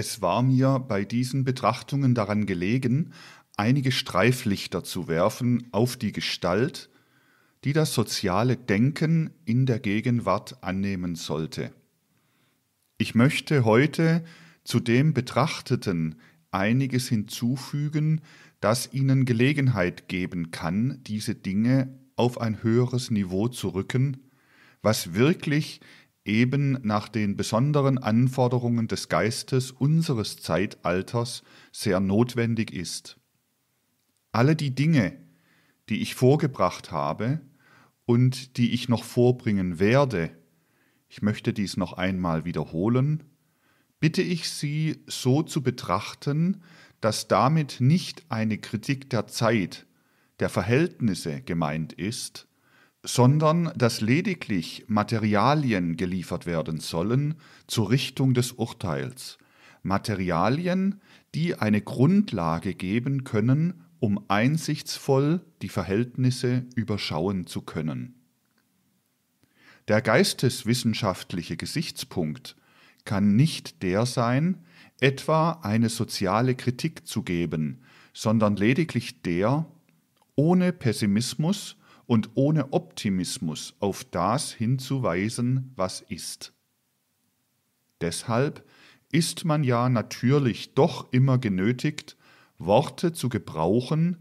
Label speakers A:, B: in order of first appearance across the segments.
A: Es war mir bei diesen Betrachtungen daran gelegen, einige Streiflichter zu werfen auf die Gestalt, die das soziale Denken in der Gegenwart annehmen sollte. Ich möchte heute zu dem Betrachteten einiges hinzufügen, das Ihnen Gelegenheit geben kann, diese Dinge auf ein höheres Niveau zu rücken, was wirklich eben nach den besonderen Anforderungen des Geistes unseres Zeitalters sehr notwendig ist. Alle die Dinge, die ich vorgebracht habe und die ich noch vorbringen werde, ich möchte dies noch einmal wiederholen, bitte ich Sie so zu betrachten, dass damit nicht eine Kritik der Zeit, der Verhältnisse gemeint ist, sondern dass lediglich Materialien geliefert werden sollen zur Richtung des Urteils, Materialien, die eine Grundlage geben können, um einsichtsvoll die Verhältnisse überschauen zu können. Der geisteswissenschaftliche Gesichtspunkt kann nicht der sein, etwa eine soziale Kritik zu geben, sondern lediglich der, ohne Pessimismus und ohne Optimismus auf das hinzuweisen, was ist. Deshalb ist man ja natürlich doch immer genötigt, Worte zu gebrauchen,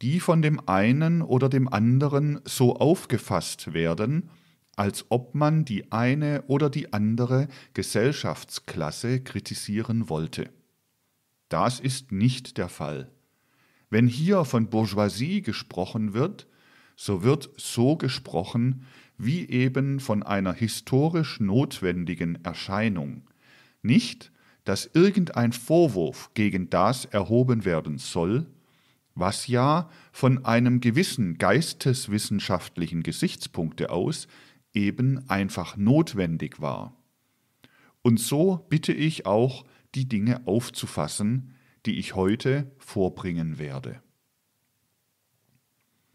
A: die von dem einen oder dem anderen so aufgefasst werden, als ob man die eine oder die andere Gesellschaftsklasse kritisieren wollte. Das ist nicht der Fall. Wenn hier von Bourgeoisie gesprochen wird, so wird so gesprochen, wie eben von einer historisch notwendigen Erscheinung. Nicht, dass irgendein Vorwurf gegen das erhoben werden soll, was ja von einem gewissen geisteswissenschaftlichen Gesichtspunkte aus eben einfach notwendig war. Und so bitte ich auch, die Dinge aufzufassen, die ich heute vorbringen werde.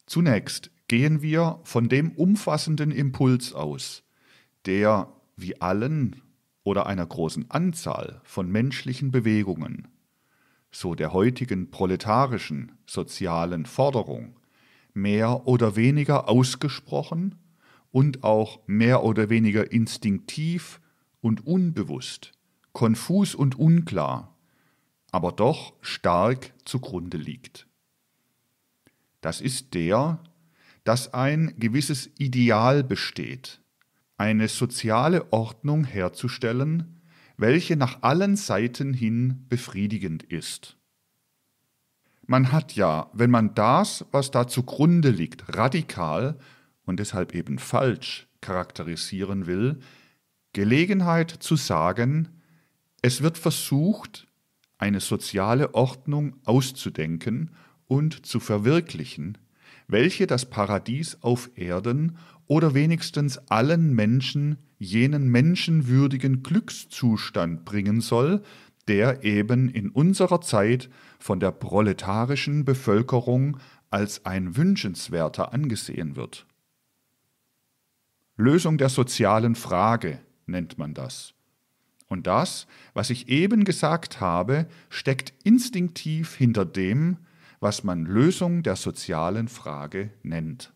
A: Zunächst gehen wir von dem umfassenden Impuls aus, der wie allen oder einer großen Anzahl von menschlichen Bewegungen, so der heutigen proletarischen sozialen Forderung, mehr oder weniger ausgesprochen und auch mehr oder weniger instinktiv und unbewusst, konfus und unklar, aber doch stark zugrunde liegt. Das ist der, dass ein gewisses Ideal besteht, eine soziale Ordnung herzustellen, welche nach allen Seiten hin befriedigend ist. Man hat ja, wenn man das, was da zugrunde liegt, radikal und deshalb eben falsch charakterisieren will, Gelegenheit zu sagen, es wird versucht, eine soziale Ordnung auszudenken und zu verwirklichen, welche das Paradies auf Erden oder wenigstens allen Menschen jenen menschenwürdigen Glückszustand bringen soll, der eben in unserer Zeit von der proletarischen Bevölkerung als ein wünschenswerter angesehen wird. Lösung der sozialen Frage nennt man das. Und das, was ich eben gesagt habe, steckt instinktiv hinter dem, was man Lösung der sozialen Frage nennt.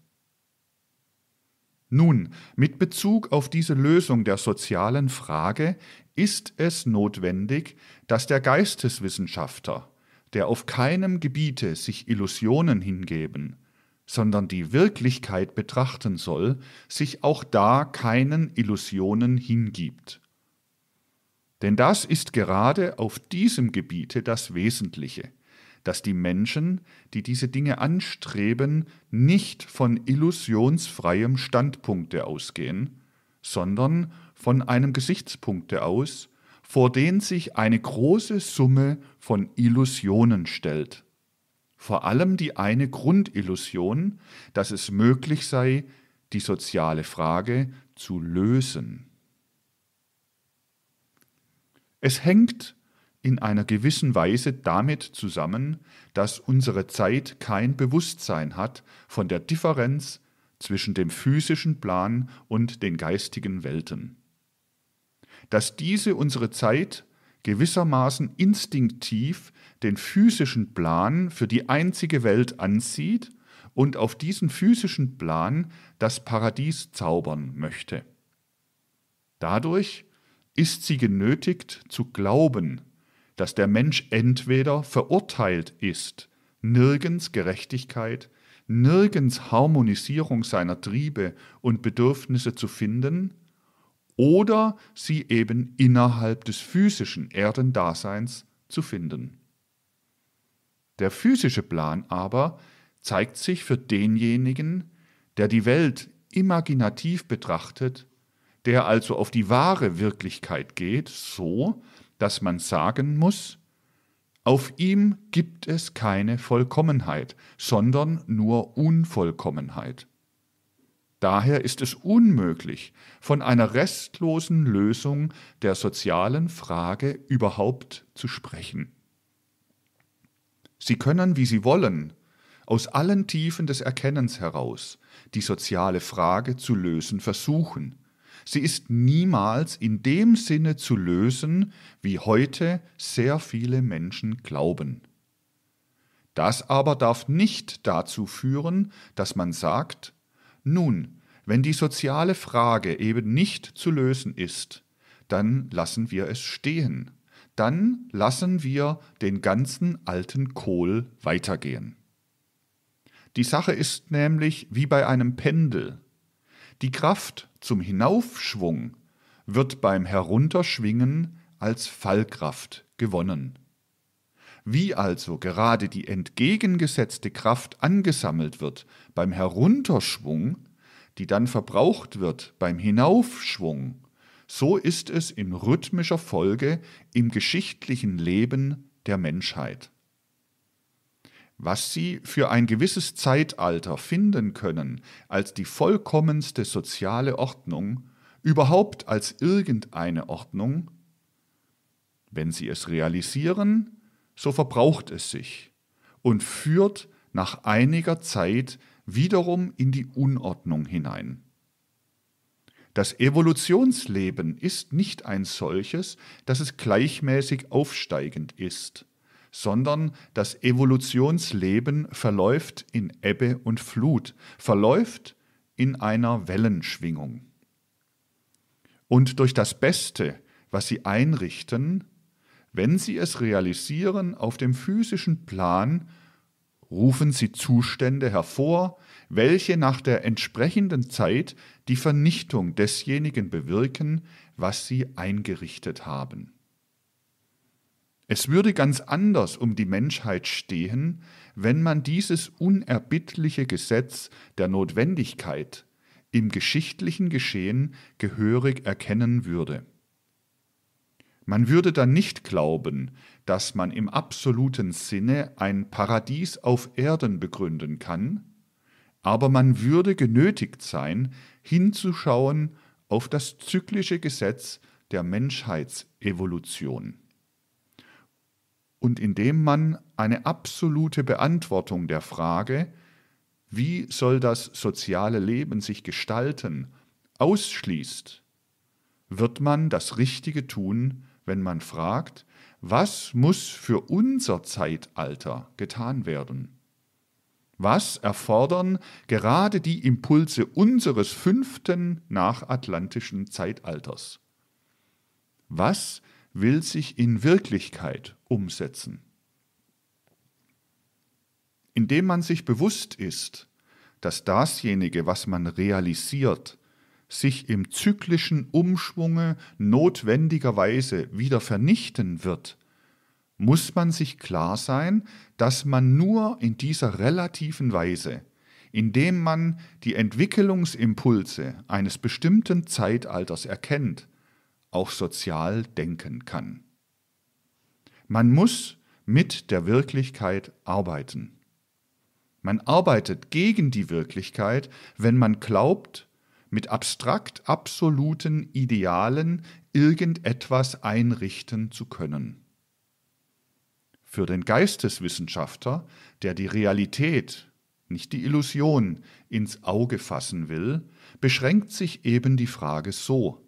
A: Nun, mit Bezug auf diese Lösung der sozialen Frage ist es notwendig, dass der Geisteswissenschaftler, der auf keinem Gebiete sich Illusionen hingeben, sondern die Wirklichkeit betrachten soll, sich auch da keinen Illusionen hingibt. Denn das ist gerade auf diesem Gebiete das Wesentliche dass die Menschen, die diese Dinge anstreben, nicht von illusionsfreiem Standpunkte ausgehen, sondern von einem Gesichtspunkte aus, vor den sich eine große Summe von Illusionen stellt. Vor allem die eine Grundillusion, dass es möglich sei, die soziale Frage zu lösen. Es hängt in einer gewissen Weise damit zusammen, dass unsere Zeit kein Bewusstsein hat von der Differenz zwischen dem physischen Plan und den geistigen Welten. Dass diese unsere Zeit gewissermaßen instinktiv den physischen Plan für die einzige Welt ansieht und auf diesen physischen Plan das Paradies zaubern möchte. Dadurch ist sie genötigt zu glauben, dass der Mensch entweder verurteilt ist, nirgends Gerechtigkeit, nirgends Harmonisierung seiner Triebe und Bedürfnisse zu finden, oder sie eben innerhalb des physischen Erdendaseins zu finden. Der physische Plan aber zeigt sich für denjenigen, der die Welt imaginativ betrachtet, der also auf die wahre Wirklichkeit geht, so, dass man sagen muss, auf ihm gibt es keine Vollkommenheit, sondern nur Unvollkommenheit. Daher ist es unmöglich, von einer restlosen Lösung der sozialen Frage überhaupt zu sprechen. Sie können, wie Sie wollen, aus allen Tiefen des Erkennens heraus die soziale Frage zu lösen versuchen, Sie ist niemals in dem Sinne zu lösen, wie heute sehr viele Menschen glauben. Das aber darf nicht dazu führen, dass man sagt, nun, wenn die soziale Frage eben nicht zu lösen ist, dann lassen wir es stehen, dann lassen wir den ganzen alten Kohl weitergehen. Die Sache ist nämlich wie bei einem Pendel. Die Kraft zum Hinaufschwung wird beim Herunterschwingen als Fallkraft gewonnen. Wie also gerade die entgegengesetzte Kraft angesammelt wird beim Herunterschwung, die dann verbraucht wird beim Hinaufschwung, so ist es in rhythmischer Folge im geschichtlichen Leben der Menschheit was sie für ein gewisses Zeitalter finden können als die vollkommenste soziale Ordnung, überhaupt als irgendeine Ordnung, wenn sie es realisieren, so verbraucht es sich und führt nach einiger Zeit wiederum in die Unordnung hinein. Das Evolutionsleben ist nicht ein solches, dass es gleichmäßig aufsteigend ist sondern das Evolutionsleben verläuft in Ebbe und Flut, verläuft in einer Wellenschwingung. Und durch das Beste, was sie einrichten, wenn sie es realisieren auf dem physischen Plan, rufen sie Zustände hervor, welche nach der entsprechenden Zeit die Vernichtung desjenigen bewirken, was sie eingerichtet haben. Es würde ganz anders um die Menschheit stehen, wenn man dieses unerbittliche Gesetz der Notwendigkeit im geschichtlichen Geschehen gehörig erkennen würde. Man würde dann nicht glauben, dass man im absoluten Sinne ein Paradies auf Erden begründen kann, aber man würde genötigt sein, hinzuschauen auf das zyklische Gesetz der Menschheitsevolution und indem man eine absolute Beantwortung der Frage, wie soll das soziale Leben sich gestalten, ausschließt, wird man das Richtige tun, wenn man fragt, was muss für unser Zeitalter getan werden? Was erfordern gerade die Impulse unseres fünften nachatlantischen Zeitalters? Was will sich in Wirklichkeit umsetzen. Indem man sich bewusst ist, dass dasjenige, was man realisiert, sich im zyklischen Umschwunge notwendigerweise wieder vernichten wird, muss man sich klar sein, dass man nur in dieser relativen Weise, indem man die Entwicklungsimpulse eines bestimmten Zeitalters erkennt, auch sozial denken kann. Man muss mit der Wirklichkeit arbeiten. Man arbeitet gegen die Wirklichkeit, wenn man glaubt, mit abstrakt absoluten Idealen irgendetwas einrichten zu können. Für den Geisteswissenschaftler, der die Realität, nicht die Illusion, ins Auge fassen will, beschränkt sich eben die Frage so,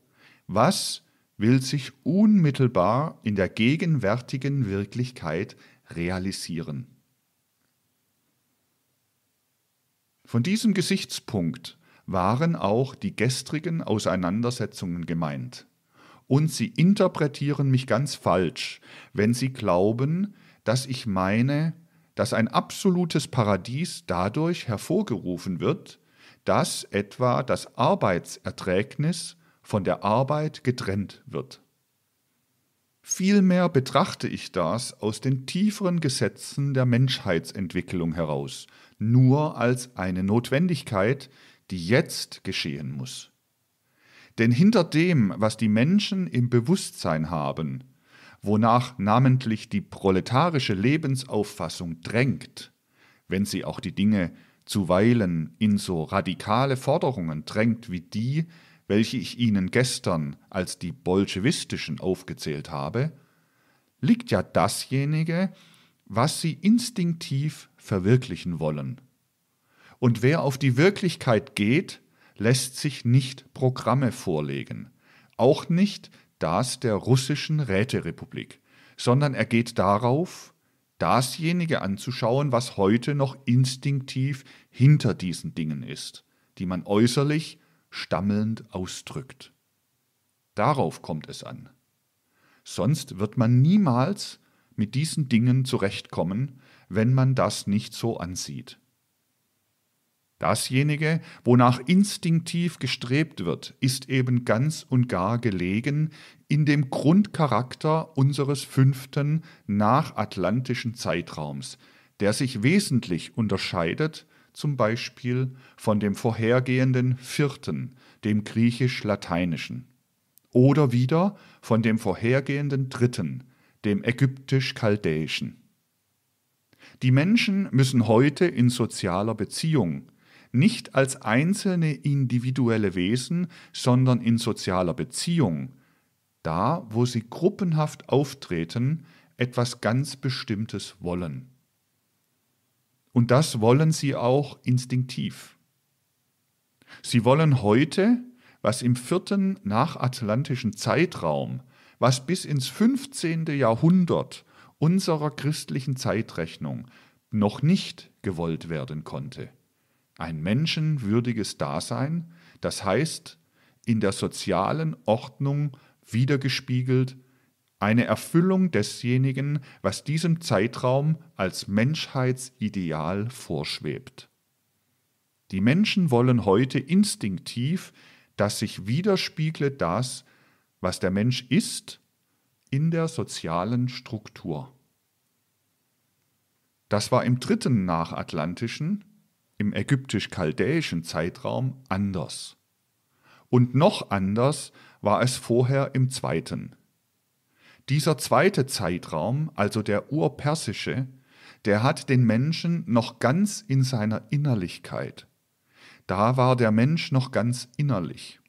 A: was will sich unmittelbar in der gegenwärtigen Wirklichkeit realisieren. Von diesem Gesichtspunkt waren auch die gestrigen Auseinandersetzungen gemeint. Und sie interpretieren mich ganz falsch, wenn sie glauben, dass ich meine, dass ein absolutes Paradies dadurch hervorgerufen wird, dass etwa das Arbeitserträgnis von der Arbeit getrennt wird. Vielmehr betrachte ich das aus den tieferen Gesetzen der Menschheitsentwicklung heraus, nur als eine Notwendigkeit, die jetzt geschehen muss. Denn hinter dem, was die Menschen im Bewusstsein haben, wonach namentlich die proletarische Lebensauffassung drängt, wenn sie auch die Dinge zuweilen in so radikale Forderungen drängt wie die, welche ich Ihnen gestern als die bolschewistischen aufgezählt habe, liegt ja dasjenige, was Sie instinktiv verwirklichen wollen. Und wer auf die Wirklichkeit geht, lässt sich nicht Programme vorlegen, auch nicht das der russischen Räterepublik, sondern er geht darauf, dasjenige anzuschauen, was heute noch instinktiv hinter diesen Dingen ist, die man äußerlich stammelnd ausdrückt. Darauf kommt es an. Sonst wird man niemals mit diesen Dingen zurechtkommen, wenn man das nicht so ansieht. Dasjenige, wonach instinktiv gestrebt wird, ist eben ganz und gar gelegen in dem Grundcharakter unseres fünften nachatlantischen Zeitraums, der sich wesentlich unterscheidet zum Beispiel von dem vorhergehenden vierten, dem griechisch-lateinischen, oder wieder von dem vorhergehenden dritten, dem ägyptisch-chaldäischen. Die Menschen müssen heute in sozialer Beziehung, nicht als einzelne individuelle Wesen, sondern in sozialer Beziehung, da wo sie gruppenhaft auftreten, etwas ganz Bestimmtes wollen. Und das wollen sie auch instinktiv. Sie wollen heute, was im vierten nachatlantischen Zeitraum, was bis ins 15. Jahrhundert unserer christlichen Zeitrechnung noch nicht gewollt werden konnte. Ein menschenwürdiges Dasein, das heißt, in der sozialen Ordnung wiedergespiegelt eine Erfüllung desjenigen, was diesem Zeitraum als Menschheitsideal vorschwebt. Die Menschen wollen heute instinktiv, dass sich widerspiegle das, was der Mensch ist, in der sozialen Struktur. Das war im dritten nachatlantischen, im ägyptisch-chaldäischen Zeitraum anders. Und noch anders war es vorher im zweiten. Dieser zweite Zeitraum, also der urpersische, der hat den Menschen noch ganz in seiner Innerlichkeit. Da war der Mensch noch ganz innerlich.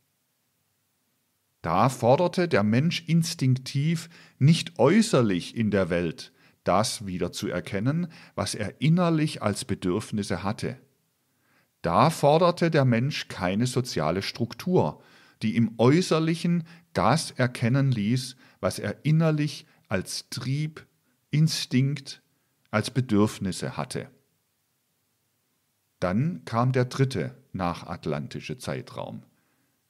A: Da forderte der Mensch instinktiv nicht äußerlich in der Welt das wiederzuerkennen, was er innerlich als Bedürfnisse hatte. Da forderte der Mensch keine soziale Struktur, die im Äußerlichen das erkennen ließ, was er innerlich als Trieb, Instinkt, als Bedürfnisse hatte. Dann kam der dritte nachatlantische Zeitraum,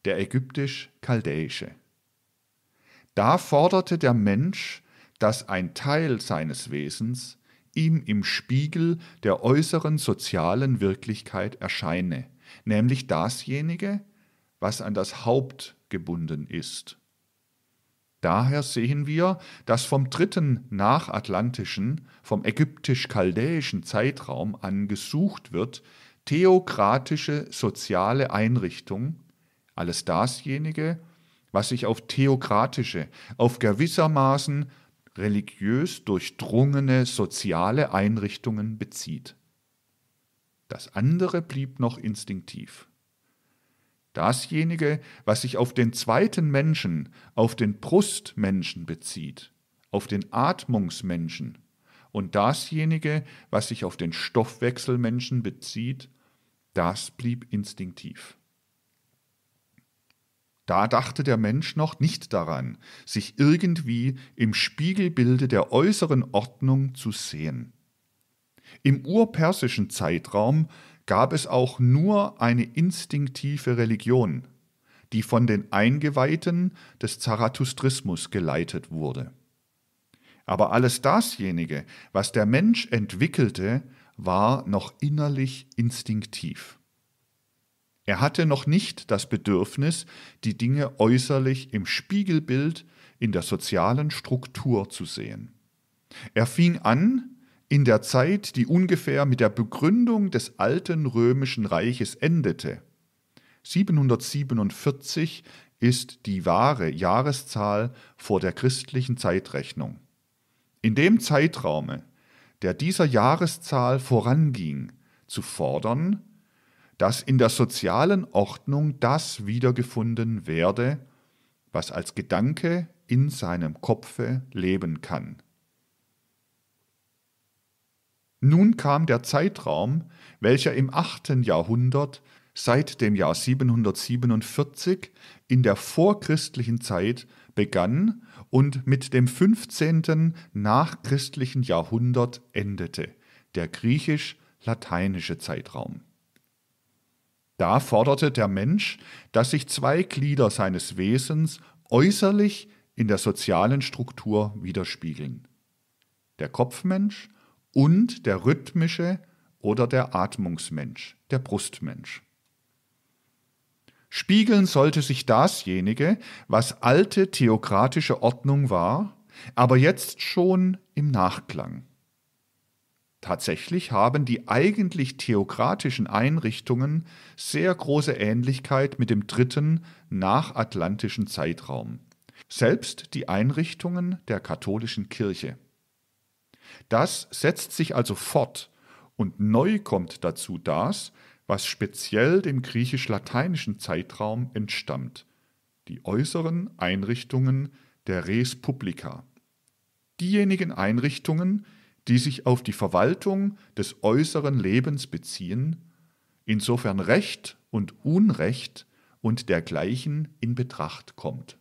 A: der ägyptisch-chaldäische. Da forderte der Mensch, dass ein Teil seines Wesens ihm im Spiegel der äußeren sozialen Wirklichkeit erscheine, nämlich dasjenige, was an das Haupt gebunden ist. Daher sehen wir, dass vom dritten nachatlantischen, vom ägyptisch-chaldäischen Zeitraum an gesucht wird, theokratische soziale Einrichtung, alles dasjenige, was sich auf theokratische, auf gewissermaßen religiös durchdrungene soziale Einrichtungen bezieht. Das andere blieb noch instinktiv dasjenige, was sich auf den zweiten Menschen, auf den Brustmenschen bezieht, auf den Atmungsmenschen und dasjenige, was sich auf den Stoffwechselmenschen bezieht, das blieb instinktiv. Da dachte der Mensch noch nicht daran, sich irgendwie im Spiegelbilde der äußeren Ordnung zu sehen. Im urpersischen Zeitraum gab es auch nur eine instinktive Religion, die von den Eingeweihten des Zarathustrismus geleitet wurde. Aber alles dasjenige, was der Mensch entwickelte, war noch innerlich instinktiv. Er hatte noch nicht das Bedürfnis, die Dinge äußerlich im Spiegelbild in der sozialen Struktur zu sehen. Er fing an, in der Zeit, die ungefähr mit der Begründung des alten römischen Reiches endete. 747 ist die wahre Jahreszahl vor der christlichen Zeitrechnung. In dem Zeitraume, der dieser Jahreszahl voranging, zu fordern, dass in der sozialen Ordnung das wiedergefunden werde, was als Gedanke in seinem Kopfe leben kann. Nun kam der Zeitraum, welcher im 8. Jahrhundert seit dem Jahr 747 in der vorchristlichen Zeit begann und mit dem 15. nachchristlichen Jahrhundert endete, der griechisch-lateinische Zeitraum. Da forderte der Mensch, dass sich zwei Glieder seines Wesens äußerlich in der sozialen Struktur widerspiegeln. Der Kopfmensch und und der rhythmische oder der Atmungsmensch, der Brustmensch. Spiegeln sollte sich dasjenige, was alte theokratische Ordnung war, aber jetzt schon im Nachklang. Tatsächlich haben die eigentlich theokratischen Einrichtungen sehr große Ähnlichkeit mit dem dritten nachatlantischen Zeitraum, selbst die Einrichtungen der katholischen Kirche. Das setzt sich also fort und neu kommt dazu das, was speziell dem griechisch-lateinischen Zeitraum entstammt, die äußeren Einrichtungen der Res publica. Diejenigen Einrichtungen, die sich auf die Verwaltung des äußeren Lebens beziehen, insofern Recht und Unrecht und dergleichen in Betracht kommt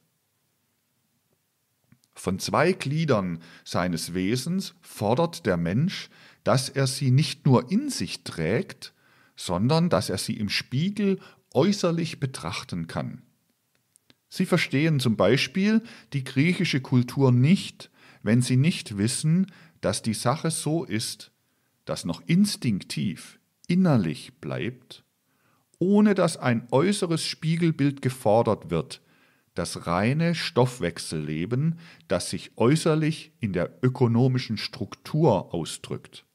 A: von zwei Gliedern seines Wesens fordert der Mensch, dass er sie nicht nur in sich trägt, sondern dass er sie im Spiegel äußerlich betrachten kann. Sie verstehen zum Beispiel die griechische Kultur nicht, wenn sie nicht wissen, dass die Sache so ist, dass noch instinktiv, innerlich bleibt, ohne dass ein äußeres Spiegelbild gefordert wird, das reine Stoffwechselleben, das sich äußerlich in der ökonomischen Struktur ausdrückt.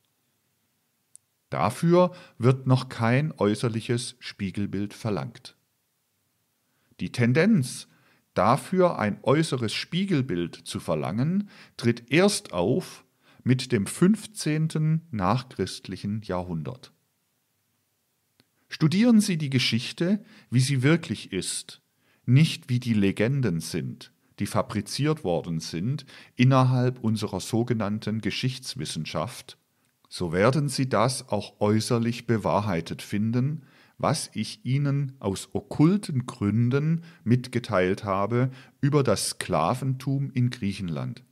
A: Dafür wird noch kein äußerliches Spiegelbild verlangt. Die Tendenz, dafür ein äußeres Spiegelbild zu verlangen, tritt erst auf mit dem 15. nachchristlichen Jahrhundert. Studieren Sie die Geschichte, wie sie wirklich ist, nicht wie die Legenden sind, die fabriziert worden sind innerhalb unserer sogenannten Geschichtswissenschaft, so werden Sie das auch äußerlich bewahrheitet finden, was ich Ihnen aus okkulten Gründen mitgeteilt habe über das Sklaventum in Griechenland,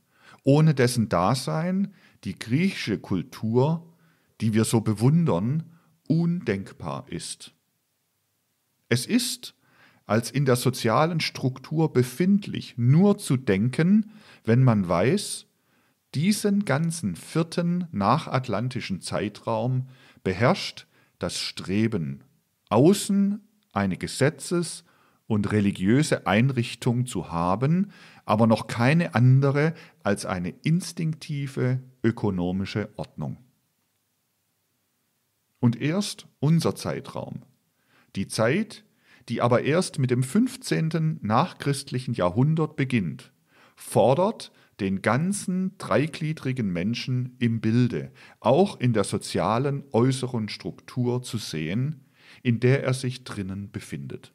A: ohne dessen Dasein die griechische Kultur, die wir so bewundern, undenkbar ist. Es ist als in der sozialen Struktur befindlich nur zu denken, wenn man weiß, diesen ganzen vierten nachatlantischen Zeitraum beherrscht das Streben, außen eine Gesetzes- und religiöse Einrichtung zu haben, aber noch keine andere als eine instinktive ökonomische Ordnung. Und erst unser Zeitraum, die Zeit, die aber erst mit dem 15. nachchristlichen Jahrhundert beginnt, fordert den ganzen dreigliedrigen Menschen im Bilde, auch in der sozialen äußeren Struktur zu sehen, in der er sich drinnen befindet.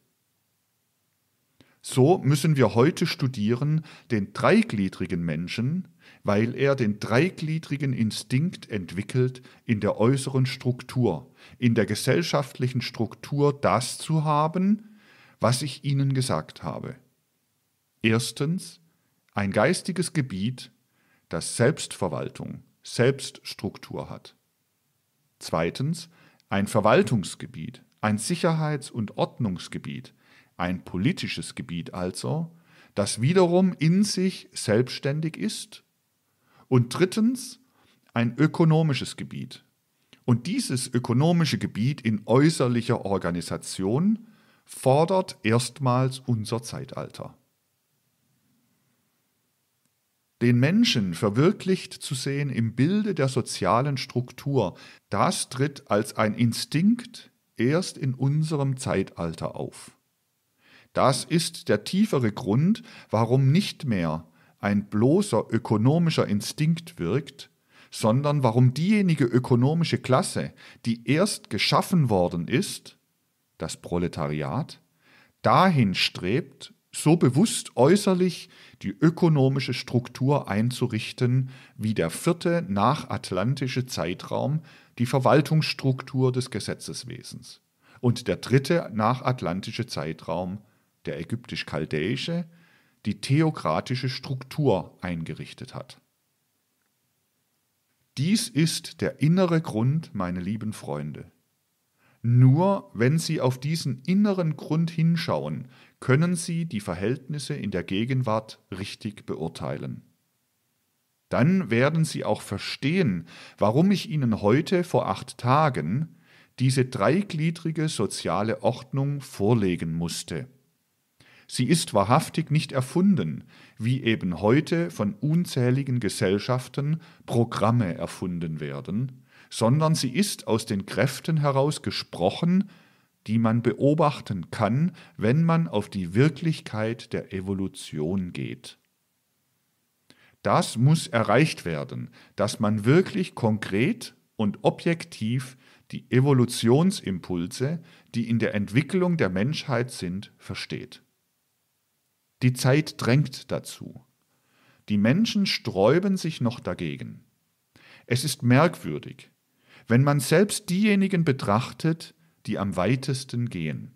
A: So müssen wir heute studieren den dreigliedrigen Menschen, weil er den dreigliedrigen Instinkt entwickelt, in der äußeren Struktur, in der gesellschaftlichen Struktur das zu haben, was ich Ihnen gesagt habe. Erstens, ein geistiges Gebiet, das Selbstverwaltung, Selbststruktur hat. Zweitens, ein Verwaltungsgebiet, ein Sicherheits- und Ordnungsgebiet, ein politisches Gebiet also, das wiederum in sich selbstständig ist und drittens ein ökonomisches Gebiet. Und dieses ökonomische Gebiet in äußerlicher Organisation fordert erstmals unser Zeitalter. Den Menschen verwirklicht zu sehen im Bilde der sozialen Struktur, das tritt als ein Instinkt erst in unserem Zeitalter auf. Das ist der tiefere Grund, warum nicht mehr ein bloßer ökonomischer Instinkt wirkt, sondern warum diejenige ökonomische Klasse, die erst geschaffen worden ist, das Proletariat, dahin strebt, so bewusst äußerlich die ökonomische Struktur einzurichten, wie der vierte nachatlantische Zeitraum die Verwaltungsstruktur des Gesetzeswesens und der dritte nachatlantische Zeitraum, der ägyptisch-chaldäische, die theokratische Struktur eingerichtet hat. Dies ist der innere Grund, meine lieben Freunde. Nur wenn Sie auf diesen inneren Grund hinschauen, können Sie die Verhältnisse in der Gegenwart richtig beurteilen. Dann werden Sie auch verstehen, warum ich Ihnen heute vor acht Tagen diese dreigliedrige soziale Ordnung vorlegen musste. Sie ist wahrhaftig nicht erfunden, wie eben heute von unzähligen Gesellschaften Programme erfunden werden, sondern sie ist aus den Kräften heraus gesprochen, die man beobachten kann, wenn man auf die Wirklichkeit der Evolution geht. Das muss erreicht werden, dass man wirklich konkret und objektiv die Evolutionsimpulse, die in der Entwicklung der Menschheit sind, versteht. Die Zeit drängt dazu. Die Menschen sträuben sich noch dagegen. Es ist merkwürdig, wenn man selbst diejenigen betrachtet, die am weitesten gehen.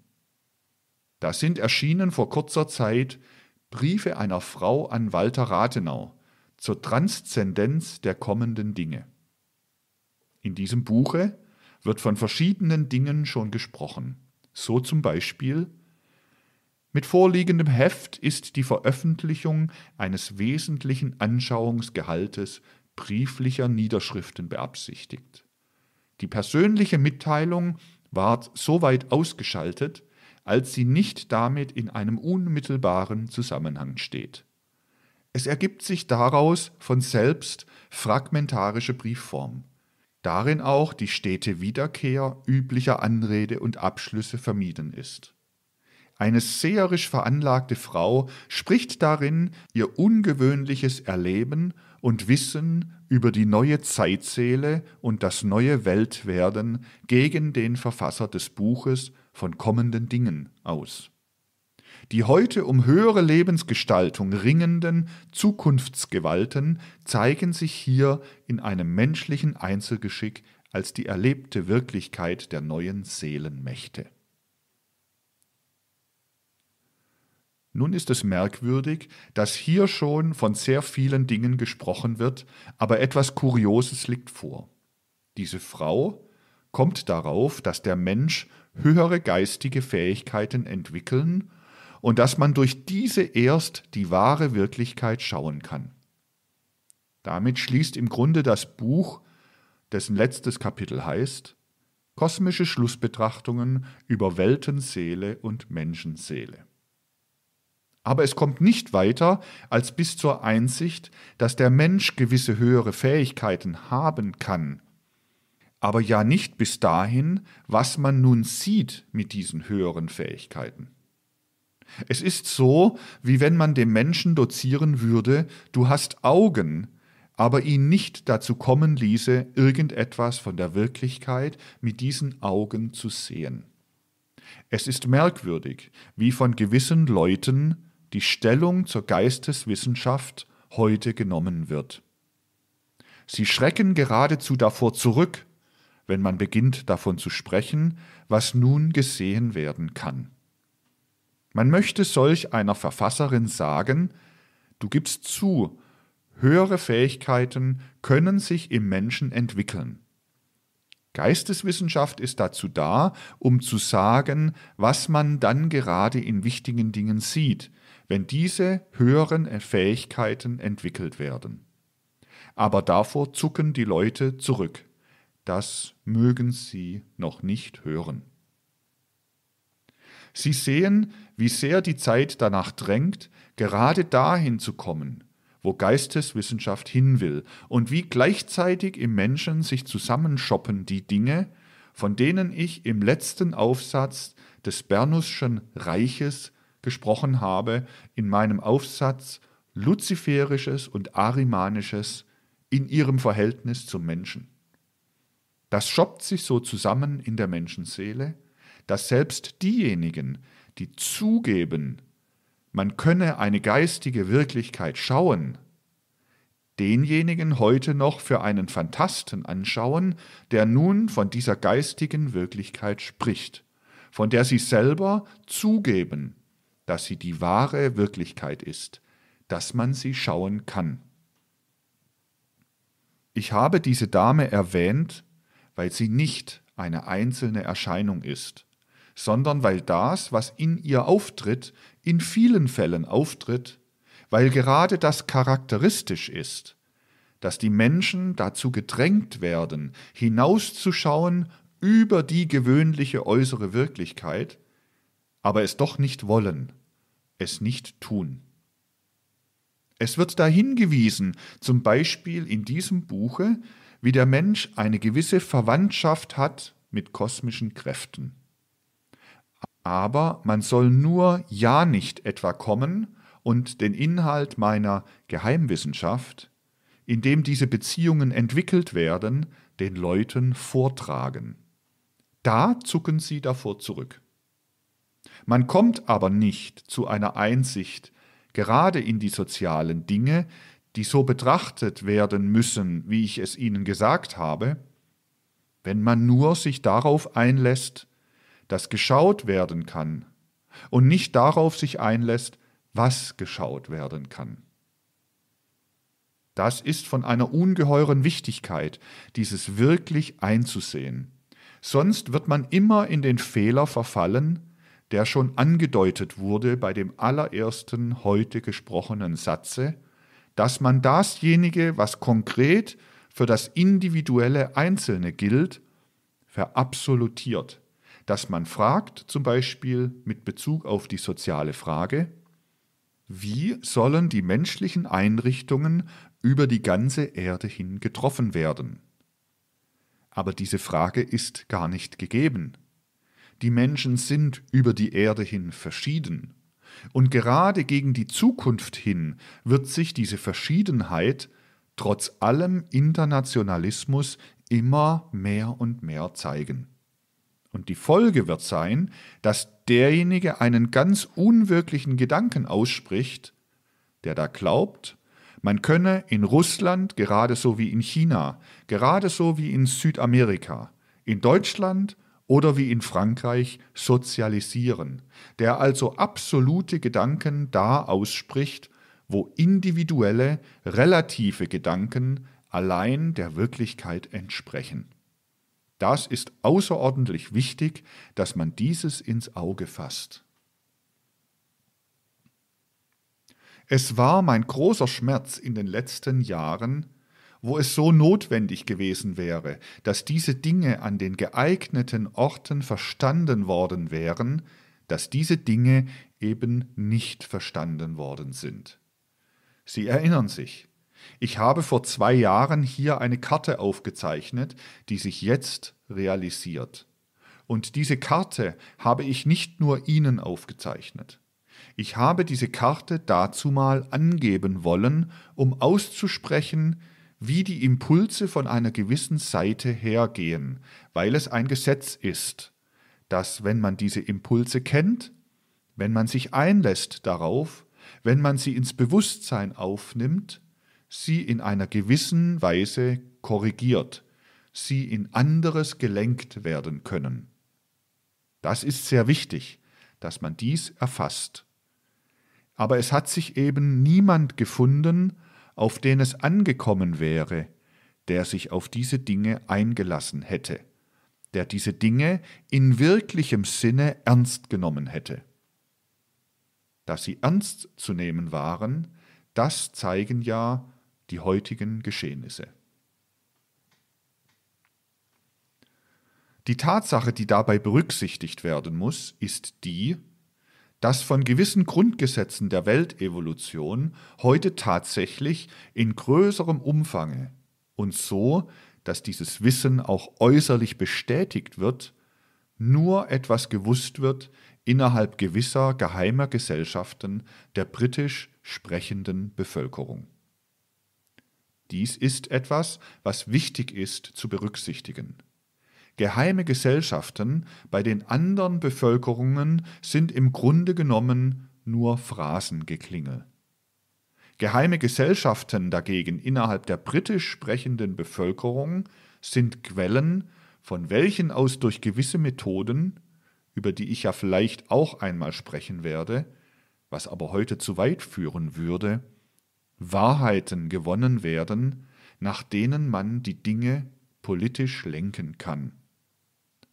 A: Da sind erschienen vor kurzer Zeit Briefe einer Frau an Walter Rathenau zur Transzendenz der kommenden Dinge. In diesem Buche wird von verschiedenen Dingen schon gesprochen, so zum Beispiel mit vorliegendem Heft ist die Veröffentlichung eines wesentlichen Anschauungsgehaltes brieflicher Niederschriften beabsichtigt. Die persönliche Mitteilung ward so weit ausgeschaltet, als sie nicht damit in einem unmittelbaren Zusammenhang steht. Es ergibt sich daraus von selbst fragmentarische Briefform, darin auch die stete Wiederkehr üblicher Anrede und Abschlüsse vermieden ist. Eine seherisch veranlagte Frau spricht darin ihr ungewöhnliches Erleben und Wissen über die neue Zeitseele und das neue Weltwerden gegen den Verfasser des Buches von kommenden Dingen aus. Die heute um höhere Lebensgestaltung ringenden Zukunftsgewalten zeigen sich hier in einem menschlichen Einzelgeschick als die erlebte Wirklichkeit der neuen Seelenmächte. Nun ist es merkwürdig, dass hier schon von sehr vielen Dingen gesprochen wird, aber etwas Kurioses liegt vor. Diese Frau kommt darauf, dass der Mensch höhere geistige Fähigkeiten entwickeln und dass man durch diese erst die wahre Wirklichkeit schauen kann. Damit schließt im Grunde das Buch, dessen letztes Kapitel heißt, Kosmische Schlussbetrachtungen über Weltenseele und Menschenseele. Aber es kommt nicht weiter als bis zur Einsicht, dass der Mensch gewisse höhere Fähigkeiten haben kann. Aber ja nicht bis dahin, was man nun sieht mit diesen höheren Fähigkeiten. Es ist so, wie wenn man dem Menschen dozieren würde, du hast Augen, aber ihn nicht dazu kommen ließe, irgendetwas von der Wirklichkeit mit diesen Augen zu sehen. Es ist merkwürdig, wie von gewissen Leuten die Stellung zur Geisteswissenschaft heute genommen wird. Sie schrecken geradezu davor zurück, wenn man beginnt davon zu sprechen, was nun gesehen werden kann. Man möchte solch einer Verfasserin sagen, du gibst zu, höhere Fähigkeiten können sich im Menschen entwickeln. Geisteswissenschaft ist dazu da, um zu sagen, was man dann gerade in wichtigen Dingen sieht, wenn diese höheren Fähigkeiten entwickelt werden. Aber davor zucken die Leute zurück. Das mögen sie noch nicht hören. Sie sehen, wie sehr die Zeit danach drängt, gerade dahin zu kommen, wo Geisteswissenschaft hin will, und wie gleichzeitig im Menschen sich zusammenschoppen die Dinge, von denen ich im letzten Aufsatz des Bernusschen Reiches gesprochen habe in meinem Aufsatz Luziferisches und Arimanisches in ihrem Verhältnis zum Menschen. Das schoppt sich so zusammen in der Menschenseele, dass selbst diejenigen, die zugeben, man könne eine geistige Wirklichkeit schauen, denjenigen heute noch für einen Phantasten anschauen, der nun von dieser geistigen Wirklichkeit spricht, von der sie selber zugeben, dass sie die wahre Wirklichkeit ist, dass man sie schauen kann. Ich habe diese Dame erwähnt, weil sie nicht eine einzelne Erscheinung ist, sondern weil das, was in ihr auftritt, in vielen Fällen auftritt, weil gerade das charakteristisch ist, dass die Menschen dazu gedrängt werden, hinauszuschauen über die gewöhnliche äußere Wirklichkeit aber es doch nicht wollen, es nicht tun. Es wird dahin gewiesen, zum Beispiel in diesem Buche, wie der Mensch eine gewisse Verwandtschaft hat mit kosmischen Kräften. Aber man soll nur ja nicht etwa kommen und den Inhalt meiner Geheimwissenschaft, in dem diese Beziehungen entwickelt werden, den Leuten vortragen. Da zucken sie davor zurück. Man kommt aber nicht zu einer Einsicht, gerade in die sozialen Dinge, die so betrachtet werden müssen, wie ich es Ihnen gesagt habe, wenn man nur sich darauf einlässt, dass geschaut werden kann und nicht darauf sich einlässt, was geschaut werden kann. Das ist von einer ungeheuren Wichtigkeit, dieses wirklich einzusehen. Sonst wird man immer in den Fehler verfallen, der schon angedeutet wurde bei dem allerersten heute gesprochenen Satze, dass man dasjenige, was konkret für das individuelle Einzelne gilt, verabsolutiert. Dass man fragt, zum Beispiel mit Bezug auf die soziale Frage, wie sollen die menschlichen Einrichtungen über die ganze Erde hin getroffen werden? Aber diese Frage ist gar nicht gegeben. Die Menschen sind über die Erde hin verschieden. Und gerade gegen die Zukunft hin wird sich diese Verschiedenheit trotz allem Internationalismus immer mehr und mehr zeigen. Und die Folge wird sein, dass derjenige einen ganz unwirklichen Gedanken ausspricht, der da glaubt, man könne in Russland, gerade so wie in China, gerade so wie in Südamerika, in Deutschland oder wie in Frankreich sozialisieren, der also absolute Gedanken da ausspricht, wo individuelle, relative Gedanken allein der Wirklichkeit entsprechen. Das ist außerordentlich wichtig, dass man dieses ins Auge fasst. Es war mein großer Schmerz in den letzten Jahren, wo es so notwendig gewesen wäre, dass diese Dinge an den geeigneten Orten verstanden worden wären, dass diese Dinge eben nicht verstanden worden sind. Sie erinnern sich, ich habe vor zwei Jahren hier eine Karte aufgezeichnet, die sich jetzt realisiert. Und diese Karte habe ich nicht nur Ihnen aufgezeichnet. Ich habe diese Karte dazu mal angeben wollen, um auszusprechen, wie die Impulse von einer gewissen Seite hergehen, weil es ein Gesetz ist, dass wenn man diese Impulse kennt, wenn man sich einlässt darauf, wenn man sie ins Bewusstsein aufnimmt, sie in einer gewissen Weise korrigiert, sie in anderes gelenkt werden können. Das ist sehr wichtig, dass man dies erfasst. Aber es hat sich eben niemand gefunden, auf den es angekommen wäre, der sich auf diese Dinge eingelassen hätte, der diese Dinge in wirklichem Sinne ernst genommen hätte. Dass sie ernst zu nehmen waren, das zeigen ja die heutigen Geschehnisse. Die Tatsache, die dabei berücksichtigt werden muss, ist die, dass von gewissen Grundgesetzen der Weltevolution heute tatsächlich in größerem Umfange und so, dass dieses Wissen auch äußerlich bestätigt wird, nur etwas gewusst wird innerhalb gewisser geheimer Gesellschaften der britisch sprechenden Bevölkerung. Dies ist etwas, was wichtig ist zu berücksichtigen. Geheime Gesellschaften bei den anderen Bevölkerungen sind im Grunde genommen nur Phrasengeklingel. Geheime Gesellschaften dagegen innerhalb der britisch sprechenden Bevölkerung sind Quellen, von welchen aus durch gewisse Methoden, über die ich ja vielleicht auch einmal sprechen werde, was aber heute zu weit führen würde, Wahrheiten gewonnen werden, nach denen man die Dinge politisch lenken kann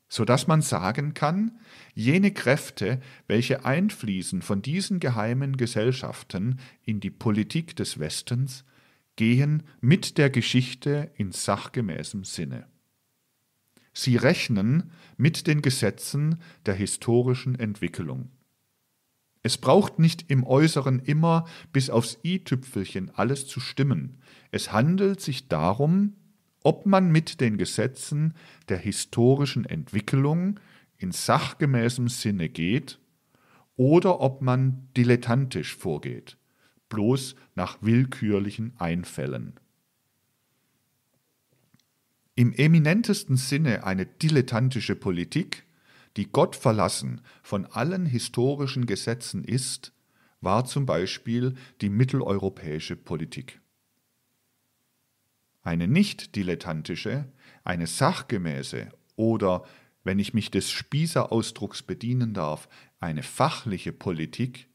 A: so dass man sagen kann, jene Kräfte, welche einfließen von diesen geheimen Gesellschaften in die Politik des Westens, gehen mit der Geschichte in sachgemäßem Sinne. Sie rechnen mit den Gesetzen der historischen Entwicklung. Es braucht nicht im Äußeren immer bis aufs i-Tüpfelchen alles zu stimmen. Es handelt sich darum, ob man mit den Gesetzen der historischen Entwicklung in sachgemäßem Sinne geht oder ob man dilettantisch vorgeht, bloß nach willkürlichen Einfällen. Im eminentesten Sinne eine dilettantische Politik, die gottverlassen von allen historischen Gesetzen ist, war zum Beispiel die mitteleuropäische Politik eine nicht dilettantische, eine sachgemäße oder, wenn ich mich des Spießerausdrucks bedienen darf, eine fachliche Politik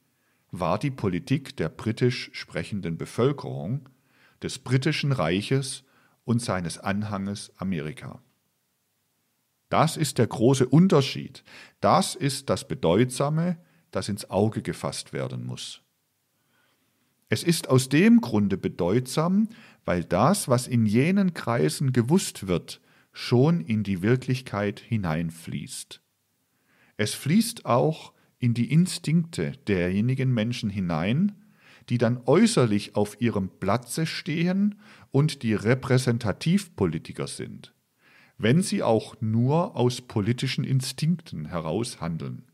A: war die Politik der britisch sprechenden Bevölkerung, des britischen Reiches und seines Anhanges Amerika. Das ist der große Unterschied. Das ist das Bedeutsame, das ins Auge gefasst werden muss. Es ist aus dem Grunde bedeutsam, weil das, was in jenen Kreisen gewusst wird, schon in die Wirklichkeit hineinfließt. Es fließt auch in die Instinkte derjenigen Menschen hinein, die dann äußerlich auf ihrem Platze stehen und die Repräsentativpolitiker sind, wenn sie auch nur aus politischen Instinkten heraus handeln.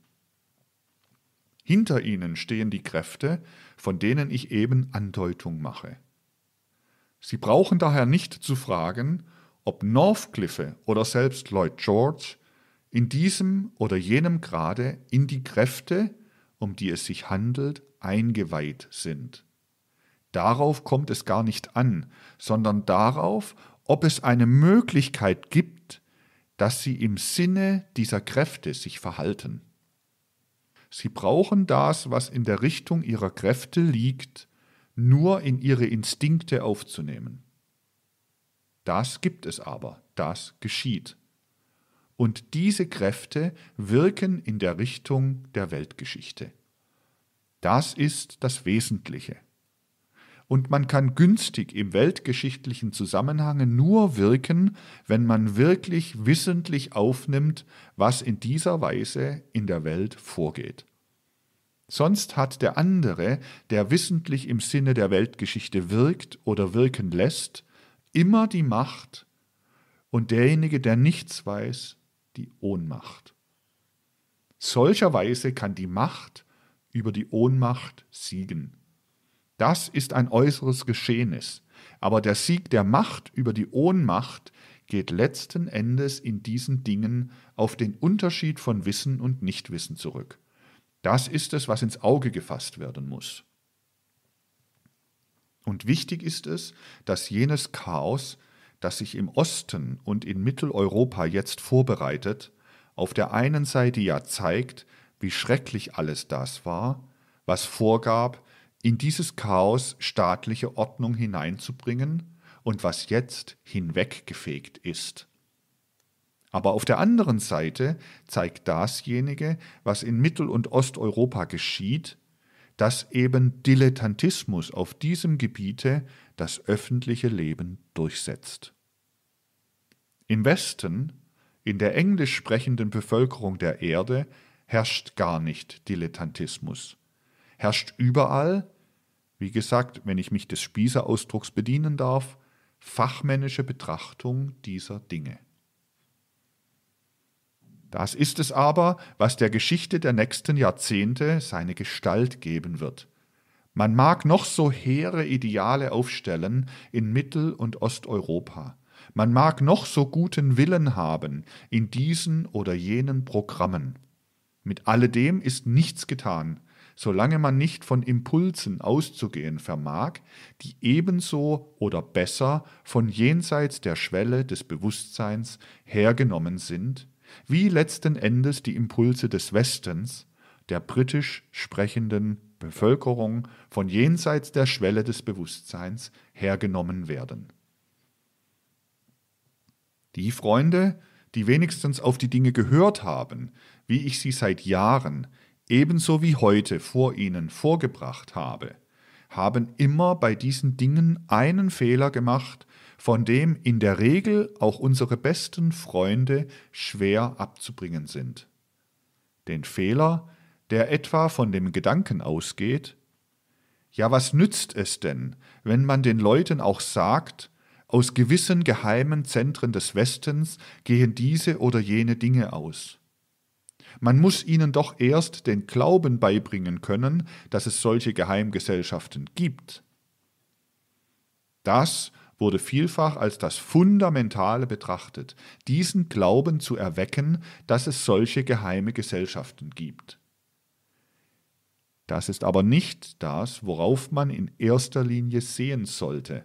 A: Hinter ihnen stehen die Kräfte, von denen ich eben Andeutung mache. Sie brauchen daher nicht zu fragen, ob Northcliffe oder selbst Lloyd George in diesem oder jenem Grade in die Kräfte, um die es sich handelt, eingeweiht sind. Darauf kommt es gar nicht an, sondern darauf, ob es eine Möglichkeit gibt, dass sie im Sinne dieser Kräfte sich verhalten. Sie brauchen das, was in der Richtung ihrer Kräfte liegt, nur in ihre Instinkte aufzunehmen. Das gibt es aber, das geschieht. Und diese Kräfte wirken in der Richtung der Weltgeschichte. Das ist das Wesentliche und man kann günstig im weltgeschichtlichen Zusammenhang nur wirken, wenn man wirklich wissentlich aufnimmt, was in dieser Weise in der Welt vorgeht. Sonst hat der andere, der wissentlich im Sinne der Weltgeschichte wirkt oder wirken lässt, immer die Macht und derjenige, der nichts weiß, die Ohnmacht. Solcherweise kann die Macht über die Ohnmacht siegen. Das ist ein äußeres Geschehnis. Aber der Sieg der Macht über die Ohnmacht geht letzten Endes in diesen Dingen auf den Unterschied von Wissen und Nichtwissen zurück. Das ist es, was ins Auge gefasst werden muss. Und wichtig ist es, dass jenes Chaos, das sich im Osten und in Mitteleuropa jetzt vorbereitet, auf der einen Seite ja zeigt, wie schrecklich alles das war, was vorgab, in dieses Chaos staatliche Ordnung hineinzubringen und was jetzt hinweggefegt ist. Aber auf der anderen Seite zeigt dasjenige, was in Mittel- und Osteuropa geschieht, dass eben Dilettantismus auf diesem Gebiete das öffentliche Leben durchsetzt. Im Westen, in der englisch sprechenden Bevölkerung der Erde, herrscht gar nicht Dilettantismus herrscht überall, wie gesagt, wenn ich mich des Spießerausdrucks bedienen darf, fachmännische Betrachtung dieser Dinge. Das ist es aber, was der Geschichte der nächsten Jahrzehnte seine Gestalt geben wird. Man mag noch so hehre Ideale aufstellen in Mittel- und Osteuropa. Man mag noch so guten Willen haben in diesen oder jenen Programmen. Mit alledem ist nichts getan, solange man nicht von Impulsen auszugehen vermag, die ebenso oder besser von jenseits der Schwelle des Bewusstseins hergenommen sind, wie letzten Endes die Impulse des Westens, der britisch sprechenden Bevölkerung von jenseits der Schwelle des Bewusstseins hergenommen werden. Die Freunde, die wenigstens auf die Dinge gehört haben, wie ich sie seit Jahren ebenso wie heute vor ihnen vorgebracht habe, haben immer bei diesen Dingen einen Fehler gemacht, von dem in der Regel auch unsere besten Freunde schwer abzubringen sind. Den Fehler, der etwa von dem Gedanken ausgeht, ja was nützt es denn, wenn man den Leuten auch sagt, aus gewissen geheimen Zentren des Westens gehen diese oder jene Dinge aus. Man muss ihnen doch erst den Glauben beibringen können, dass es solche Geheimgesellschaften gibt. Das wurde vielfach als das Fundamentale betrachtet, diesen Glauben zu erwecken, dass es solche geheime Gesellschaften gibt. Das ist aber nicht das, worauf man in erster Linie sehen sollte.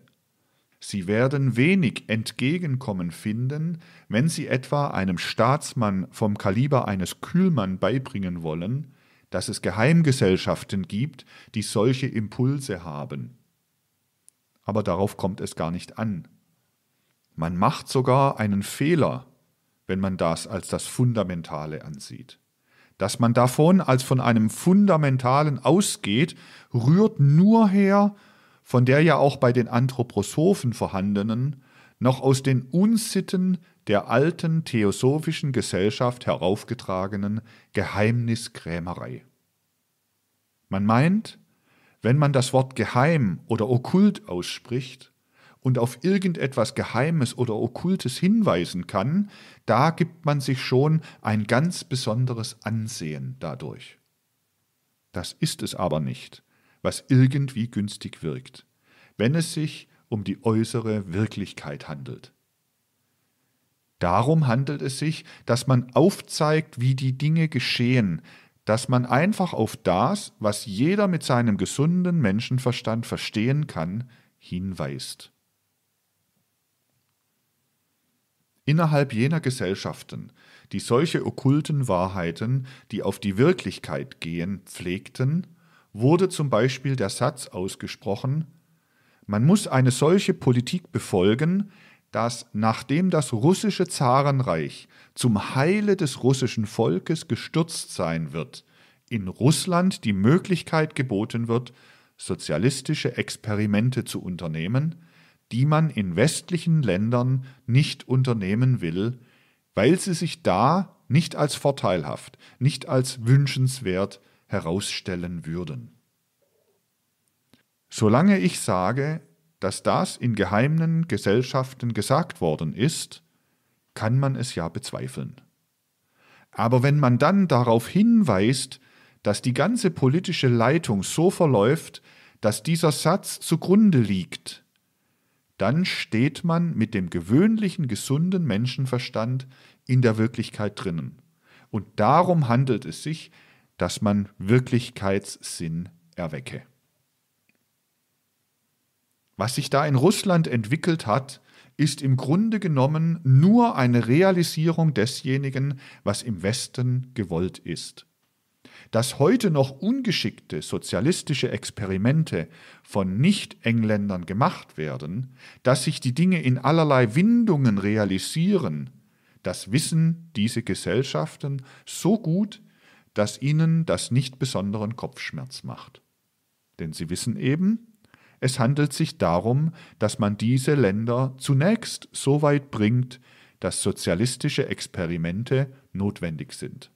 A: Sie werden wenig Entgegenkommen finden, wenn Sie etwa einem Staatsmann vom Kaliber eines Kühlmann beibringen wollen, dass es Geheimgesellschaften gibt, die solche Impulse haben. Aber darauf kommt es gar nicht an. Man macht sogar einen Fehler, wenn man das als das Fundamentale ansieht. Dass man davon als von einem Fundamentalen ausgeht, rührt nur her, von der ja auch bei den Anthroposophen vorhandenen, noch aus den Unsitten der alten theosophischen Gesellschaft heraufgetragenen Geheimniskrämerei. Man meint, wenn man das Wort geheim oder okkult ausspricht und auf irgendetwas Geheimes oder Okkultes hinweisen kann, da gibt man sich schon ein ganz besonderes Ansehen dadurch. Das ist es aber nicht was irgendwie günstig wirkt, wenn es sich um die äußere Wirklichkeit handelt. Darum handelt es sich, dass man aufzeigt, wie die Dinge geschehen, dass man einfach auf das, was jeder mit seinem gesunden Menschenverstand verstehen kann, hinweist. Innerhalb jener Gesellschaften, die solche okkulten Wahrheiten, die auf die Wirklichkeit gehen, pflegten, wurde zum Beispiel der Satz ausgesprochen, man muss eine solche Politik befolgen, dass nachdem das russische Zarenreich zum Heile des russischen Volkes gestürzt sein wird, in Russland die Möglichkeit geboten wird, sozialistische Experimente zu unternehmen, die man in westlichen Ländern nicht unternehmen will, weil sie sich da nicht als vorteilhaft, nicht als wünschenswert herausstellen würden. Solange ich sage, dass das in geheimen Gesellschaften gesagt worden ist, kann man es ja bezweifeln. Aber wenn man dann darauf hinweist, dass die ganze politische Leitung so verläuft, dass dieser Satz zugrunde liegt, dann steht man mit dem gewöhnlichen gesunden Menschenverstand in der Wirklichkeit drinnen. Und darum handelt es sich, dass man Wirklichkeitssinn erwecke. Was sich da in Russland entwickelt hat, ist im Grunde genommen nur eine Realisierung desjenigen, was im Westen gewollt ist. Dass heute noch ungeschickte sozialistische Experimente von Nicht-Engländern gemacht werden, dass sich die Dinge in allerlei Windungen realisieren, das wissen diese Gesellschaften so gut dass ihnen das nicht besonderen Kopfschmerz macht. Denn sie wissen eben, es handelt sich darum, dass man diese Länder zunächst so weit bringt, dass sozialistische Experimente notwendig sind.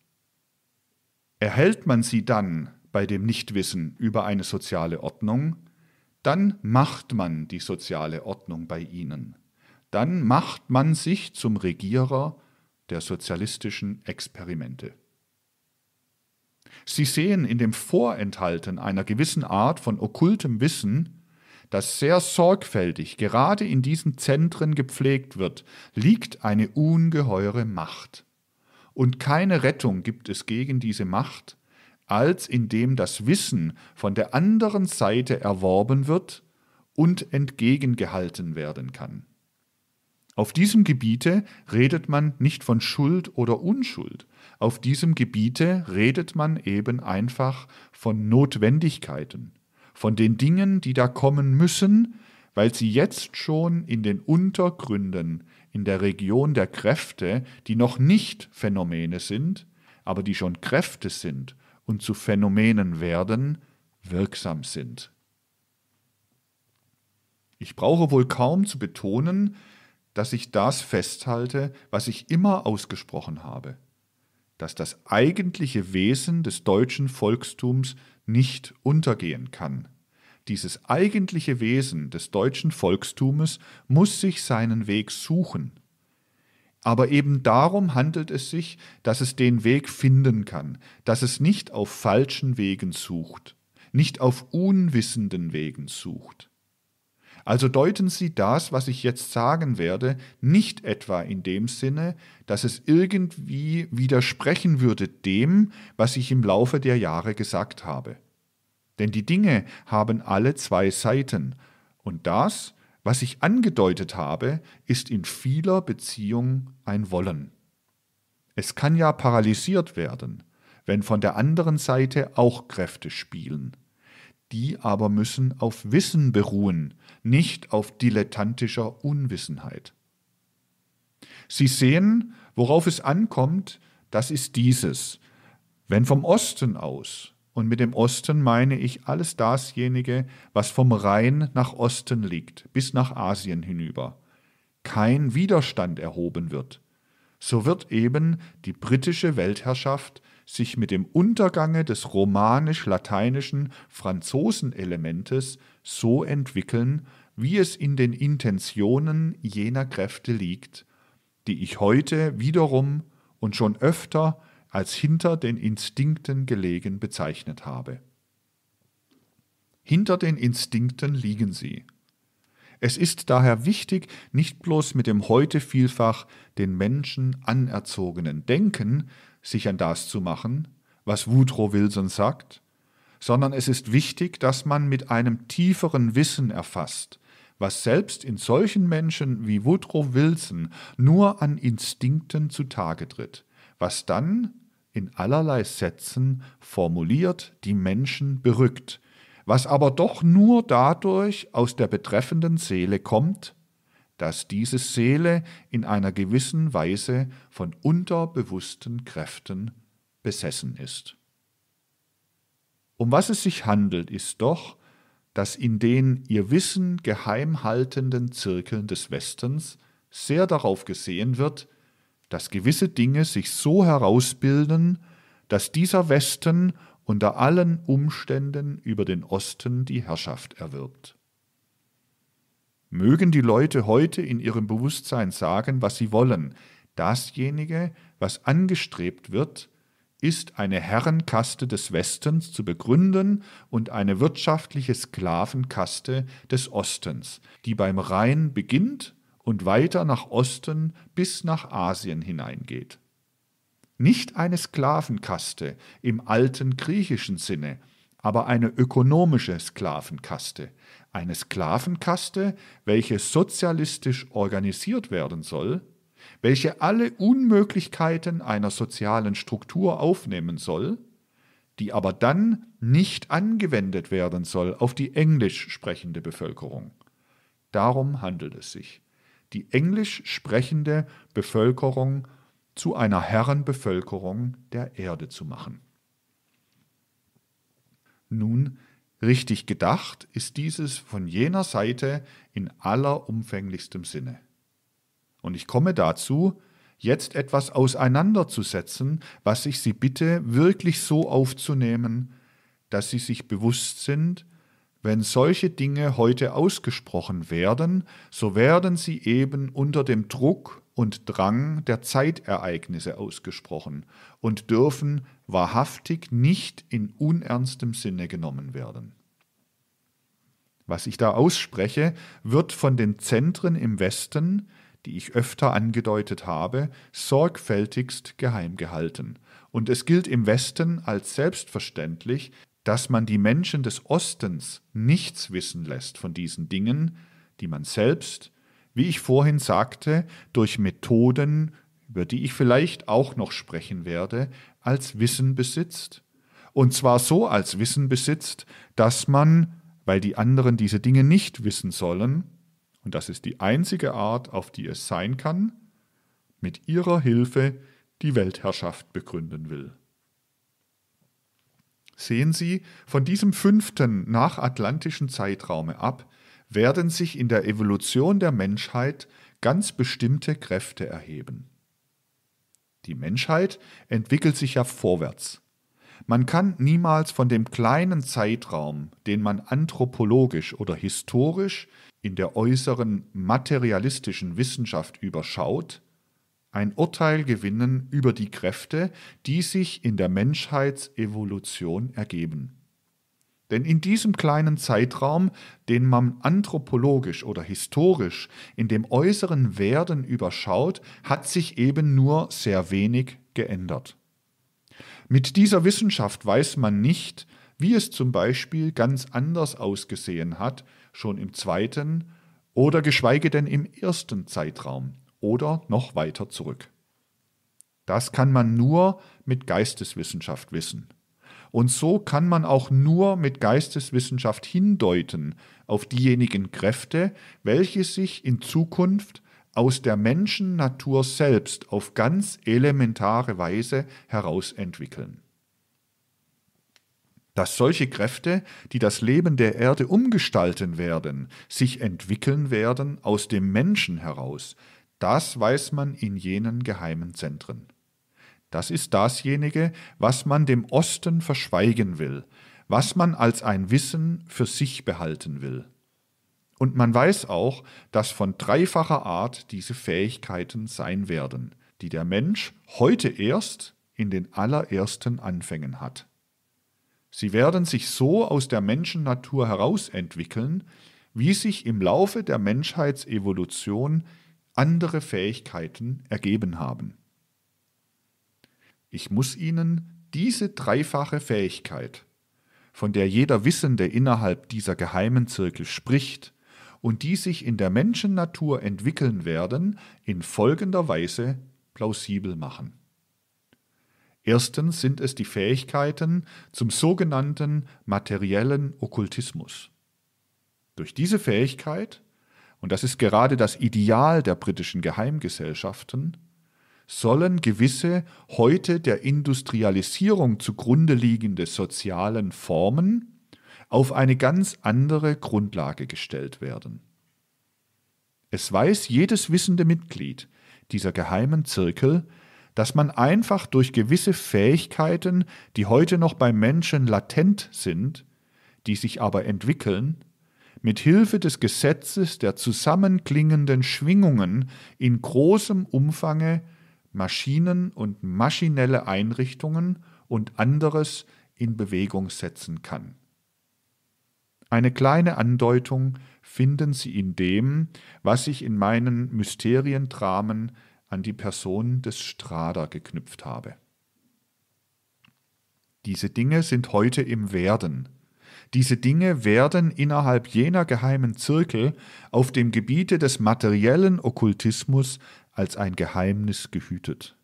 A: Erhält man sie dann bei dem Nichtwissen über eine soziale Ordnung, dann macht man die soziale Ordnung bei ihnen. Dann macht man sich zum Regierer der sozialistischen Experimente. Sie sehen in dem Vorenthalten einer gewissen Art von okkultem Wissen, das sehr sorgfältig gerade in diesen Zentren gepflegt wird, liegt eine ungeheure Macht. Und keine Rettung gibt es gegen diese Macht, als indem das Wissen von der anderen Seite erworben wird und entgegengehalten werden kann. Auf diesem Gebiete redet man nicht von Schuld oder Unschuld, auf diesem Gebiete redet man eben einfach von Notwendigkeiten, von den Dingen, die da kommen müssen, weil sie jetzt schon in den Untergründen, in der Region der Kräfte, die noch nicht Phänomene sind, aber die schon Kräfte sind und zu Phänomenen werden, wirksam sind. Ich brauche wohl kaum zu betonen, dass ich das festhalte, was ich immer ausgesprochen habe dass das eigentliche Wesen des deutschen Volkstums nicht untergehen kann. Dieses eigentliche Wesen des deutschen Volkstumes muss sich seinen Weg suchen. Aber eben darum handelt es sich, dass es den Weg finden kann, dass es nicht auf falschen Wegen sucht, nicht auf unwissenden Wegen sucht. Also deuten Sie das, was ich jetzt sagen werde, nicht etwa in dem Sinne, dass es irgendwie widersprechen würde dem, was ich im Laufe der Jahre gesagt habe. Denn die Dinge haben alle zwei Seiten, und das, was ich angedeutet habe, ist in vieler Beziehung ein Wollen. Es kann ja paralysiert werden, wenn von der anderen Seite auch Kräfte spielen. Die aber müssen auf Wissen beruhen, nicht auf dilettantischer Unwissenheit. Sie sehen, worauf es ankommt, das ist dieses. Wenn vom Osten aus, und mit dem Osten meine ich alles dasjenige, was vom Rhein nach Osten liegt, bis nach Asien hinüber, kein Widerstand erhoben wird, so wird eben die britische Weltherrschaft sich mit dem Untergange des romanisch-lateinischen Franzosenelementes so entwickeln, wie es in den Intentionen jener Kräfte liegt, die ich heute wiederum und schon öfter als hinter den Instinkten gelegen bezeichnet habe. Hinter den Instinkten liegen sie. Es ist daher wichtig, nicht bloß mit dem heute vielfach den Menschen anerzogenen Denken sich an das zu machen, was Woodrow Wilson sagt, sondern es ist wichtig, dass man mit einem tieferen Wissen erfasst, was selbst in solchen Menschen wie Woodrow Wilson nur an Instinkten zutage tritt, was dann in allerlei Sätzen formuliert die Menschen berückt, was aber doch nur dadurch aus der betreffenden Seele kommt, dass diese Seele in einer gewissen Weise von unterbewussten Kräften besessen ist. Um was es sich handelt, ist doch, dass in den ihr Wissen geheim haltenden Zirkeln des Westens sehr darauf gesehen wird, dass gewisse Dinge sich so herausbilden, dass dieser Westen unter allen Umständen über den Osten die Herrschaft erwirbt. Mögen die Leute heute in ihrem Bewusstsein sagen, was sie wollen. Dasjenige, was angestrebt wird, ist eine Herrenkaste des Westens zu begründen und eine wirtschaftliche Sklavenkaste des Ostens, die beim Rhein beginnt und weiter nach Osten bis nach Asien hineingeht. Nicht eine Sklavenkaste im alten griechischen Sinne, aber eine ökonomische Sklavenkaste, eine Sklavenkaste, welche sozialistisch organisiert werden soll, welche alle Unmöglichkeiten einer sozialen Struktur aufnehmen soll, die aber dann nicht angewendet werden soll auf die englisch sprechende Bevölkerung. Darum handelt es sich, die englisch sprechende Bevölkerung zu einer Herrenbevölkerung der Erde zu machen. Nun Richtig gedacht ist dieses von jener Seite in allerumfänglichstem Sinne. Und ich komme dazu, jetzt etwas auseinanderzusetzen, was ich Sie bitte, wirklich so aufzunehmen, dass Sie sich bewusst sind, wenn solche Dinge heute ausgesprochen werden, so werden sie eben unter dem Druck und Drang der Zeitereignisse ausgesprochen und dürfen wahrhaftig nicht in unernstem Sinne genommen werden. Was ich da ausspreche, wird von den Zentren im Westen, die ich öfter angedeutet habe, sorgfältigst geheim gehalten, und es gilt im Westen als selbstverständlich, dass man die Menschen des Ostens nichts wissen lässt von diesen Dingen, die man selbst, wie ich vorhin sagte, durch Methoden, über die ich vielleicht auch noch sprechen werde, als Wissen besitzt. Und zwar so als Wissen besitzt, dass man, weil die anderen diese Dinge nicht wissen sollen, und das ist die einzige Art, auf die es sein kann, mit ihrer Hilfe die Weltherrschaft begründen will sehen Sie, von diesem fünften nachatlantischen Zeitraume ab werden sich in der Evolution der Menschheit ganz bestimmte Kräfte erheben. Die Menschheit entwickelt sich ja vorwärts. Man kann niemals von dem kleinen Zeitraum, den man anthropologisch oder historisch in der äußeren materialistischen Wissenschaft überschaut, ein Urteil gewinnen über die Kräfte, die sich in der Menschheitsevolution ergeben. Denn in diesem kleinen Zeitraum, den man anthropologisch oder historisch in dem äußeren Werden überschaut, hat sich eben nur sehr wenig geändert. Mit dieser Wissenschaft weiß man nicht, wie es zum Beispiel ganz anders ausgesehen hat, schon im zweiten oder geschweige denn im ersten Zeitraum oder noch weiter zurück. Das kann man nur mit Geisteswissenschaft wissen. Und so kann man auch nur mit Geisteswissenschaft hindeuten auf diejenigen Kräfte, welche sich in Zukunft aus der Menschennatur selbst auf ganz elementare Weise herausentwickeln. Dass solche Kräfte, die das Leben der Erde umgestalten werden, sich entwickeln werden aus dem Menschen heraus, das weiß man in jenen geheimen Zentren. Das ist dasjenige, was man dem Osten verschweigen will, was man als ein Wissen für sich behalten will. Und man weiß auch, dass von dreifacher Art diese Fähigkeiten sein werden, die der Mensch heute erst in den allerersten Anfängen hat. Sie werden sich so aus der Menschennatur herausentwickeln, wie sich im Laufe der Menschheitsevolution andere Fähigkeiten ergeben haben. Ich muss ihnen diese dreifache Fähigkeit, von der jeder Wissende innerhalb dieser geheimen Zirkel spricht und die sich in der Menschennatur entwickeln werden, in folgender Weise plausibel machen. Erstens sind es die Fähigkeiten zum sogenannten materiellen Okkultismus. Durch diese Fähigkeit und das ist gerade das Ideal der britischen Geheimgesellschaften, sollen gewisse heute der Industrialisierung zugrunde liegende sozialen Formen auf eine ganz andere Grundlage gestellt werden. Es weiß jedes wissende Mitglied dieser geheimen Zirkel, dass man einfach durch gewisse Fähigkeiten, die heute noch beim Menschen latent sind, die sich aber entwickeln, mit Hilfe des Gesetzes der zusammenklingenden Schwingungen in großem Umfange Maschinen und maschinelle Einrichtungen und anderes in Bewegung setzen kann. Eine kleine Andeutung finden Sie in dem, was ich in meinen Mysteriendramen an die Person des Strader geknüpft habe. Diese Dinge sind heute im Werden. Diese Dinge werden innerhalb jener geheimen Zirkel auf dem Gebiete des materiellen Okkultismus als ein Geheimnis gehütet.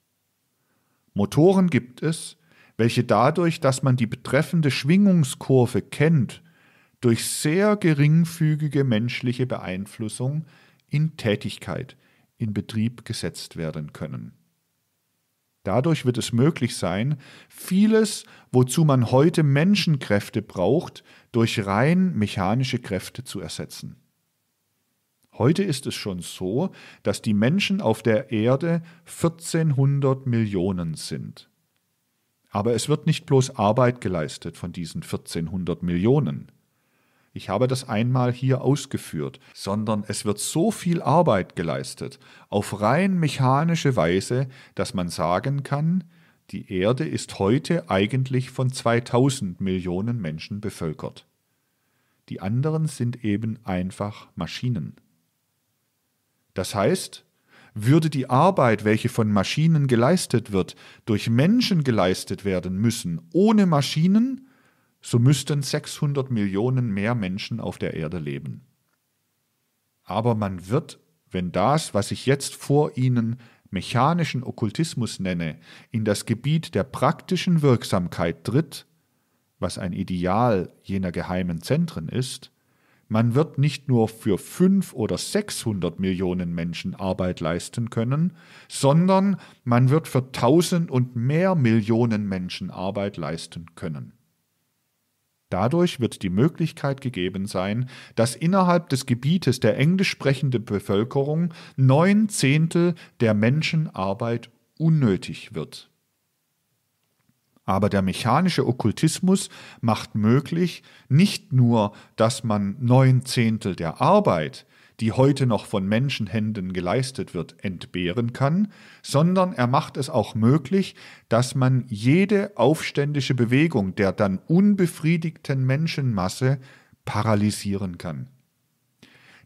A: Motoren gibt es, welche dadurch, dass man die betreffende Schwingungskurve kennt, durch sehr geringfügige menschliche Beeinflussung in Tätigkeit, in Betrieb gesetzt werden können. Dadurch wird es möglich sein, vieles, wozu man heute Menschenkräfte braucht, durch rein mechanische Kräfte zu ersetzen. Heute ist es schon so, dass die Menschen auf der Erde 1400 Millionen sind. Aber es wird nicht bloß Arbeit geleistet von diesen 1400 Millionen ich habe das einmal hier ausgeführt, sondern es wird so viel Arbeit geleistet, auf rein mechanische Weise, dass man sagen kann, die Erde ist heute eigentlich von 2000 Millionen Menschen bevölkert. Die anderen sind eben einfach Maschinen. Das heißt, würde die Arbeit, welche von Maschinen geleistet wird, durch Menschen geleistet werden müssen, ohne Maschinen, so müssten 600 Millionen mehr Menschen auf der Erde leben. Aber man wird, wenn das, was ich jetzt vor Ihnen mechanischen Okkultismus nenne, in das Gebiet der praktischen Wirksamkeit tritt, was ein Ideal jener geheimen Zentren ist, man wird nicht nur für fünf oder sechshundert Millionen Menschen Arbeit leisten können, sondern man wird für tausend und mehr Millionen Menschen Arbeit leisten können. Dadurch wird die Möglichkeit gegeben sein, dass innerhalb des Gebietes der englisch sprechenden Bevölkerung neun Zehntel der Menschenarbeit unnötig wird. Aber der mechanische Okkultismus macht möglich nicht nur, dass man neun Zehntel der Arbeit, die heute noch von Menschenhänden geleistet wird, entbehren kann, sondern er macht es auch möglich, dass man jede aufständische Bewegung der dann unbefriedigten Menschenmasse paralysieren kann.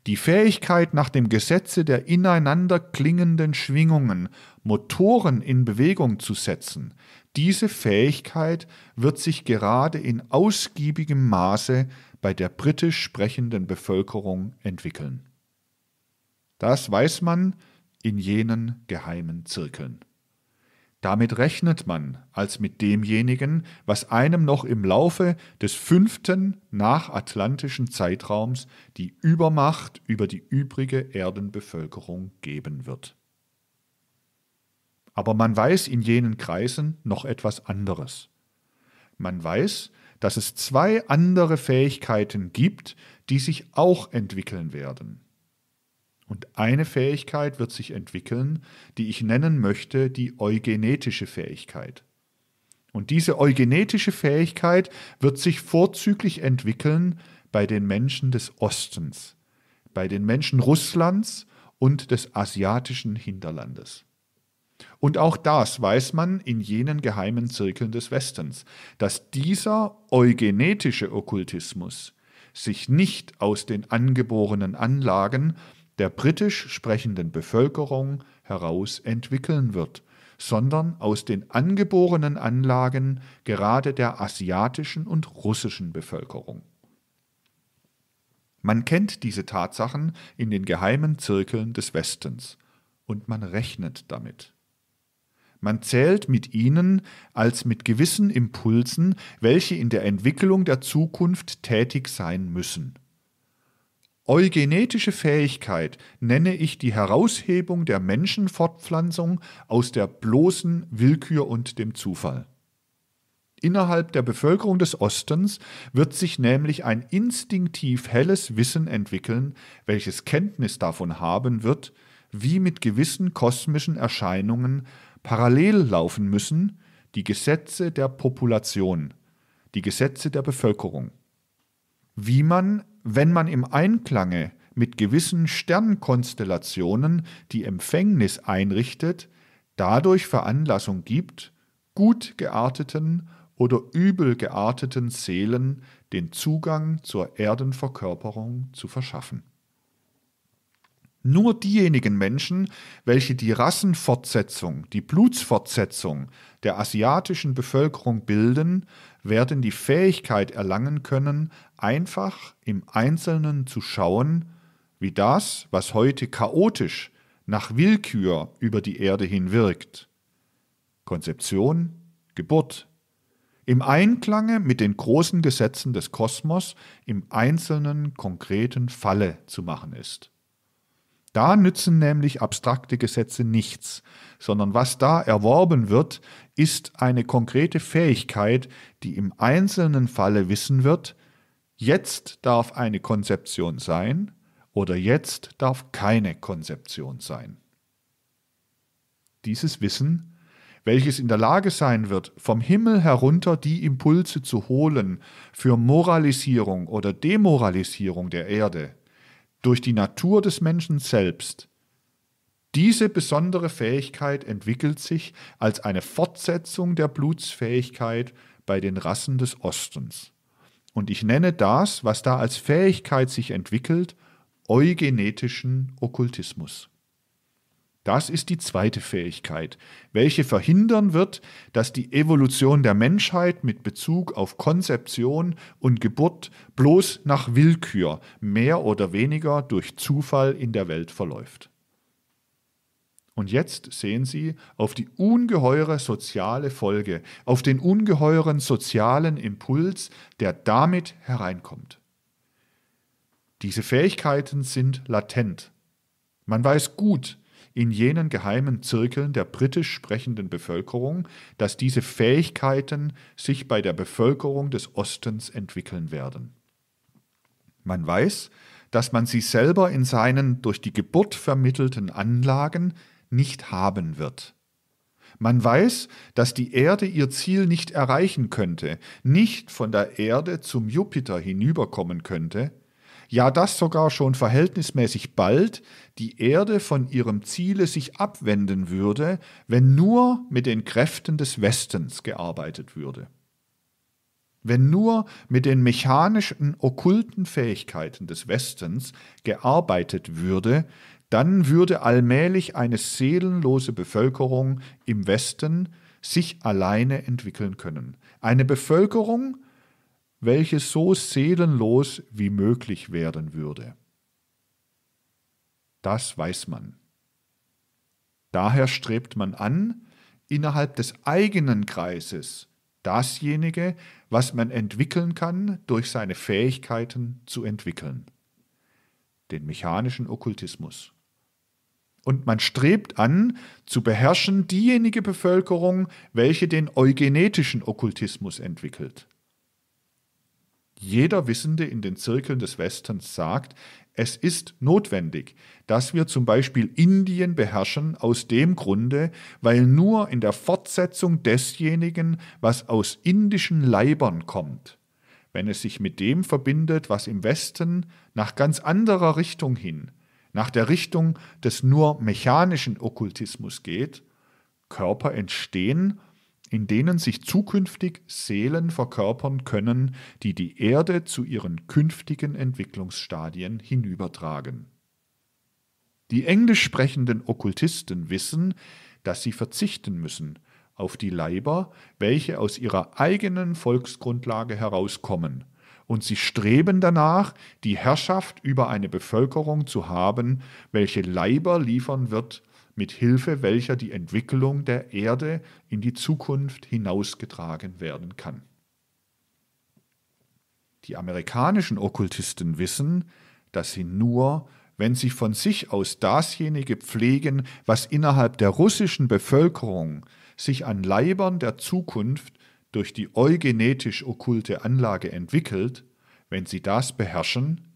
A: Die Fähigkeit, nach dem Gesetze der ineinander klingenden Schwingungen Motoren in Bewegung zu setzen, diese Fähigkeit wird sich gerade in ausgiebigem Maße bei der britisch sprechenden Bevölkerung entwickeln. Das weiß man in jenen geheimen Zirkeln. Damit rechnet man als mit demjenigen, was einem noch im Laufe des fünften nachatlantischen Zeitraums die Übermacht über die übrige Erdenbevölkerung geben wird. Aber man weiß in jenen Kreisen noch etwas anderes. Man weiß, dass es zwei andere Fähigkeiten gibt, die sich auch entwickeln werden. Und eine Fähigkeit wird sich entwickeln, die ich nennen möchte die eugenetische Fähigkeit. Und diese eugenetische Fähigkeit wird sich vorzüglich entwickeln bei den Menschen des Ostens, bei den Menschen Russlands und des asiatischen Hinterlandes. Und auch das weiß man in jenen geheimen Zirkeln des Westens, dass dieser eugenetische Okkultismus sich nicht aus den angeborenen Anlagen der britisch sprechenden Bevölkerung heraus entwickeln wird, sondern aus den angeborenen Anlagen gerade der asiatischen und russischen Bevölkerung. Man kennt diese Tatsachen in den geheimen Zirkeln des Westens und man rechnet damit. Man zählt mit ihnen als mit gewissen Impulsen, welche in der Entwicklung der Zukunft tätig sein müssen. Eugenetische Fähigkeit nenne ich die Heraushebung der Menschenfortpflanzung aus der bloßen Willkür und dem Zufall. Innerhalb der Bevölkerung des Ostens wird sich nämlich ein instinktiv helles Wissen entwickeln, welches Kenntnis davon haben wird, wie mit gewissen kosmischen Erscheinungen parallel laufen müssen die Gesetze der Population, die Gesetze der Bevölkerung wie man wenn man im Einklange mit gewissen Sternkonstellationen die Empfängnis einrichtet, dadurch Veranlassung gibt, gut gearteten oder übel gearteten Seelen den Zugang zur Erdenverkörperung zu verschaffen nur diejenigen Menschen, welche die Rassenfortsetzung, die Blutsfortsetzung der asiatischen Bevölkerung bilden, werden die Fähigkeit erlangen können, einfach im Einzelnen zu schauen, wie das, was heute chaotisch nach Willkür über die Erde hin wirkt. Konzeption, Geburt. Im Einklange mit den großen Gesetzen des Kosmos im einzelnen konkreten Falle zu machen ist. Da nützen nämlich abstrakte Gesetze nichts, sondern was da erworben wird, ist eine konkrete Fähigkeit, die im einzelnen Falle wissen wird, jetzt darf eine Konzeption sein oder jetzt darf keine Konzeption sein. Dieses Wissen, welches in der Lage sein wird, vom Himmel herunter die Impulse zu holen für Moralisierung oder Demoralisierung der Erde, durch die Natur des Menschen selbst. Diese besondere Fähigkeit entwickelt sich als eine Fortsetzung der Blutsfähigkeit bei den Rassen des Ostens. Und ich nenne das, was da als Fähigkeit sich entwickelt, eugenetischen Okkultismus. Das ist die zweite Fähigkeit, welche verhindern wird, dass die Evolution der Menschheit mit Bezug auf Konzeption und Geburt bloß nach Willkür, mehr oder weniger durch Zufall in der Welt verläuft. Und jetzt sehen Sie auf die ungeheure soziale Folge, auf den ungeheuren sozialen Impuls, der damit hereinkommt. Diese Fähigkeiten sind latent. Man weiß gut, in jenen geheimen Zirkeln der britisch sprechenden Bevölkerung, dass diese Fähigkeiten sich bei der Bevölkerung des Ostens entwickeln werden. Man weiß, dass man sie selber in seinen durch die Geburt vermittelten Anlagen nicht haben wird. Man weiß, dass die Erde ihr Ziel nicht erreichen könnte, nicht von der Erde zum Jupiter hinüberkommen könnte, ja dass sogar schon verhältnismäßig bald die Erde von ihrem Ziele sich abwenden würde, wenn nur mit den Kräften des Westens gearbeitet würde. Wenn nur mit den mechanischen, okkulten Fähigkeiten des Westens gearbeitet würde, dann würde allmählich eine seelenlose Bevölkerung im Westen sich alleine entwickeln können. Eine Bevölkerung, welche so seelenlos wie möglich werden würde. Das weiß man. Daher strebt man an, innerhalb des eigenen Kreises dasjenige, was man entwickeln kann, durch seine Fähigkeiten zu entwickeln. Den mechanischen Okkultismus. Und man strebt an, zu beherrschen diejenige Bevölkerung, welche den eugenetischen Okkultismus entwickelt. Jeder Wissende in den Zirkeln des Westens sagt, es ist notwendig, dass wir zum Beispiel Indien beherrschen aus dem Grunde, weil nur in der Fortsetzung desjenigen, was aus indischen Leibern kommt, wenn es sich mit dem verbindet, was im Westen nach ganz anderer Richtung hin, nach der Richtung des nur mechanischen Okkultismus geht, Körper entstehen in denen sich zukünftig Seelen verkörpern können, die die Erde zu ihren künftigen Entwicklungsstadien hinübertragen. Die englisch sprechenden Okkultisten wissen, dass sie verzichten müssen auf die Leiber, welche aus ihrer eigenen Volksgrundlage herauskommen, und sie streben danach, die Herrschaft über eine Bevölkerung zu haben, welche Leiber liefern wird mit Hilfe welcher die Entwicklung der Erde in die Zukunft hinausgetragen werden kann. Die amerikanischen Okkultisten wissen, dass sie nur, wenn sie von sich aus dasjenige pflegen, was innerhalb der russischen Bevölkerung sich an Leibern der Zukunft durch die eugenetisch okkulte Anlage entwickelt, wenn sie das beherrschen,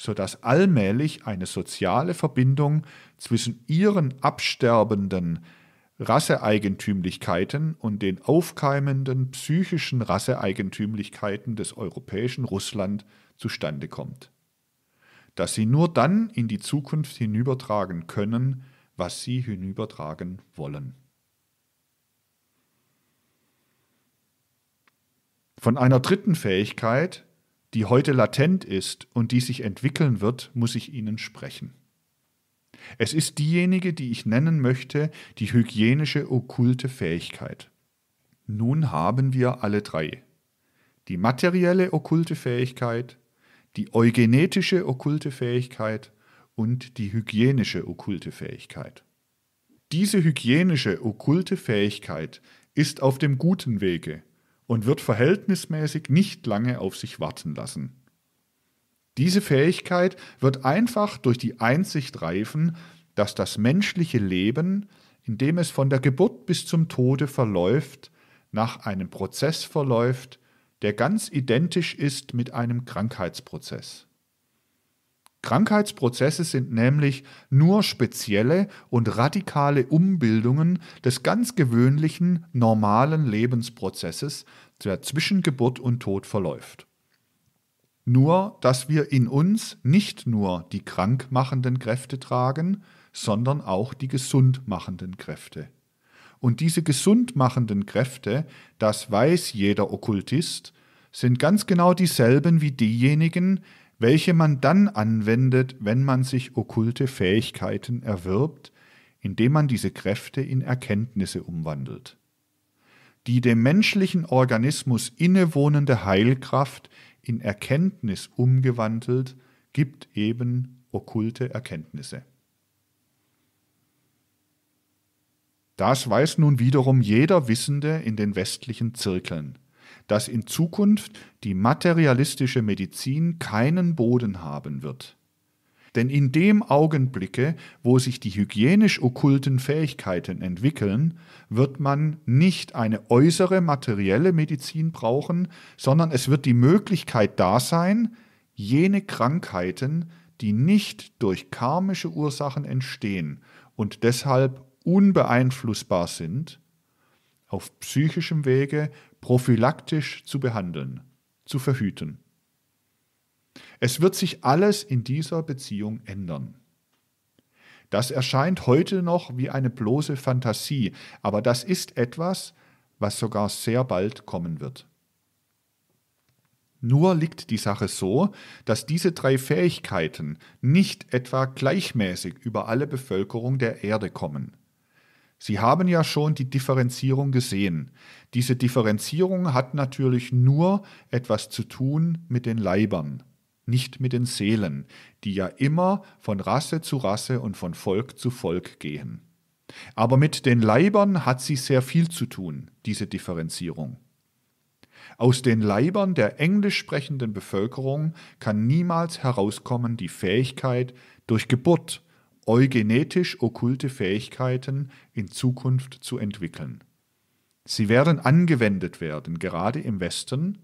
A: sodass allmählich eine soziale Verbindung zwischen ihren absterbenden Rasseeigentümlichkeiten und den aufkeimenden psychischen Rasseeigentümlichkeiten des europäischen Russland zustande kommt, dass sie nur dann in die Zukunft hinübertragen können, was sie hinübertragen wollen. Von einer dritten Fähigkeit, die heute latent ist und die sich entwickeln wird, muss ich Ihnen sprechen. Es ist diejenige, die ich nennen möchte, die hygienische okkulte Fähigkeit. Nun haben wir alle drei. Die materielle okkulte Fähigkeit, die eugenetische okkulte Fähigkeit und die hygienische okkulte Fähigkeit. Diese hygienische okkulte Fähigkeit ist auf dem guten Wege, und wird verhältnismäßig nicht lange auf sich warten lassen. Diese Fähigkeit wird einfach durch die Einsicht reifen, dass das menschliche Leben, in dem es von der Geburt bis zum Tode verläuft, nach einem Prozess verläuft, der ganz identisch ist mit einem Krankheitsprozess. Krankheitsprozesse sind nämlich nur spezielle und radikale Umbildungen des ganz gewöhnlichen, normalen Lebensprozesses, der zwischen Geburt und Tod verläuft. Nur, dass wir in uns nicht nur die krankmachenden Kräfte tragen, sondern auch die gesundmachenden Kräfte. Und diese gesundmachenden Kräfte, das weiß jeder Okkultist, sind ganz genau dieselben wie diejenigen, welche man dann anwendet, wenn man sich okkulte Fähigkeiten erwirbt, indem man diese Kräfte in Erkenntnisse umwandelt die dem menschlichen Organismus innewohnende Heilkraft in Erkenntnis umgewandelt, gibt eben okkulte Erkenntnisse. Das weiß nun wiederum jeder Wissende in den westlichen Zirkeln, dass in Zukunft die materialistische Medizin keinen Boden haben wird. Denn in dem Augenblicke, wo sich die hygienisch-okkulten Fähigkeiten entwickeln, wird man nicht eine äußere materielle Medizin brauchen, sondern es wird die Möglichkeit da sein, jene Krankheiten, die nicht durch karmische Ursachen entstehen und deshalb unbeeinflussbar sind, auf psychischem Wege prophylaktisch zu behandeln, zu verhüten. Es wird sich alles in dieser Beziehung ändern. Das erscheint heute noch wie eine bloße Fantasie, aber das ist etwas, was sogar sehr bald kommen wird. Nur liegt die Sache so, dass diese drei Fähigkeiten nicht etwa gleichmäßig über alle Bevölkerung der Erde kommen. Sie haben ja schon die Differenzierung gesehen. Diese Differenzierung hat natürlich nur etwas zu tun mit den Leibern nicht mit den Seelen, die ja immer von Rasse zu Rasse und von Volk zu Volk gehen. Aber mit den Leibern hat sie sehr viel zu tun, diese Differenzierung. Aus den Leibern der englisch sprechenden Bevölkerung kann niemals herauskommen die Fähigkeit, durch Geburt eugenetisch okkulte Fähigkeiten in Zukunft zu entwickeln. Sie werden angewendet werden, gerade im Westen,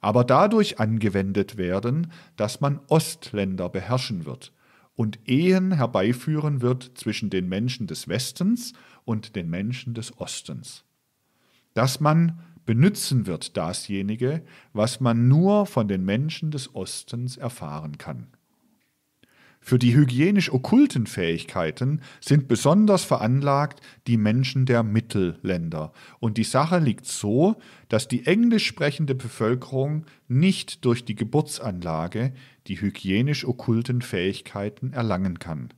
A: aber dadurch angewendet werden, dass man Ostländer beherrschen wird und Ehen herbeiführen wird zwischen den Menschen des Westens und den Menschen des Ostens. Dass man benützen wird dasjenige, was man nur von den Menschen des Ostens erfahren kann. Für die hygienisch-okkulten Fähigkeiten sind besonders veranlagt die Menschen der Mittelländer. Und die Sache liegt so, dass die englisch sprechende Bevölkerung nicht durch die Geburtsanlage die hygienisch-okkulten Fähigkeiten erlangen kann.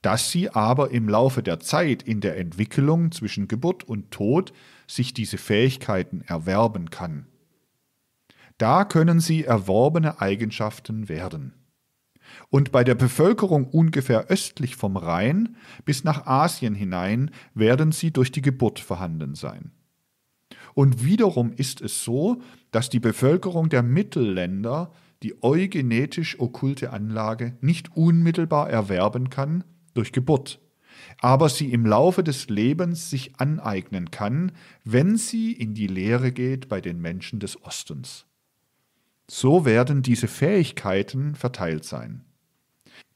A: Dass sie aber im Laufe der Zeit in der Entwicklung zwischen Geburt und Tod sich diese Fähigkeiten erwerben kann. Da können sie erworbene Eigenschaften werden und bei der Bevölkerung ungefähr östlich vom Rhein bis nach Asien hinein werden sie durch die Geburt vorhanden sein. Und wiederum ist es so, dass die Bevölkerung der Mittelländer die eugenetisch okkulte Anlage nicht unmittelbar erwerben kann durch Geburt, aber sie im Laufe des Lebens sich aneignen kann, wenn sie in die Lehre geht bei den Menschen des Ostens. So werden diese Fähigkeiten verteilt sein.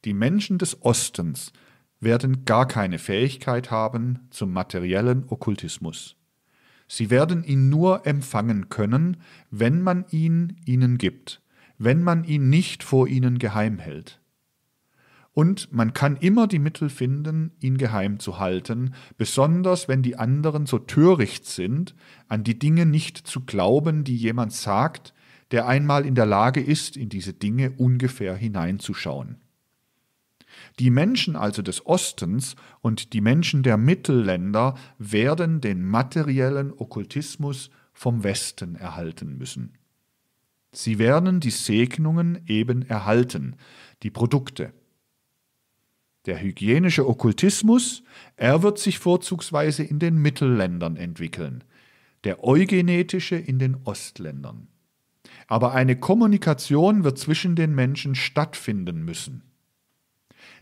A: Die Menschen des Ostens werden gar keine Fähigkeit haben zum materiellen Okkultismus. Sie werden ihn nur empfangen können, wenn man ihn ihnen gibt, wenn man ihn nicht vor ihnen geheim hält. Und man kann immer die Mittel finden, ihn geheim zu halten, besonders wenn die anderen so töricht sind, an die Dinge nicht zu glauben, die jemand sagt, der einmal in der Lage ist, in diese Dinge ungefähr hineinzuschauen. Die Menschen also des Ostens und die Menschen der Mittelländer werden den materiellen Okkultismus vom Westen erhalten müssen. Sie werden die Segnungen eben erhalten, die Produkte. Der hygienische Okkultismus, er wird sich vorzugsweise in den Mittelländern entwickeln, der eugenetische in den Ostländern. Aber eine Kommunikation wird zwischen den Menschen stattfinden müssen.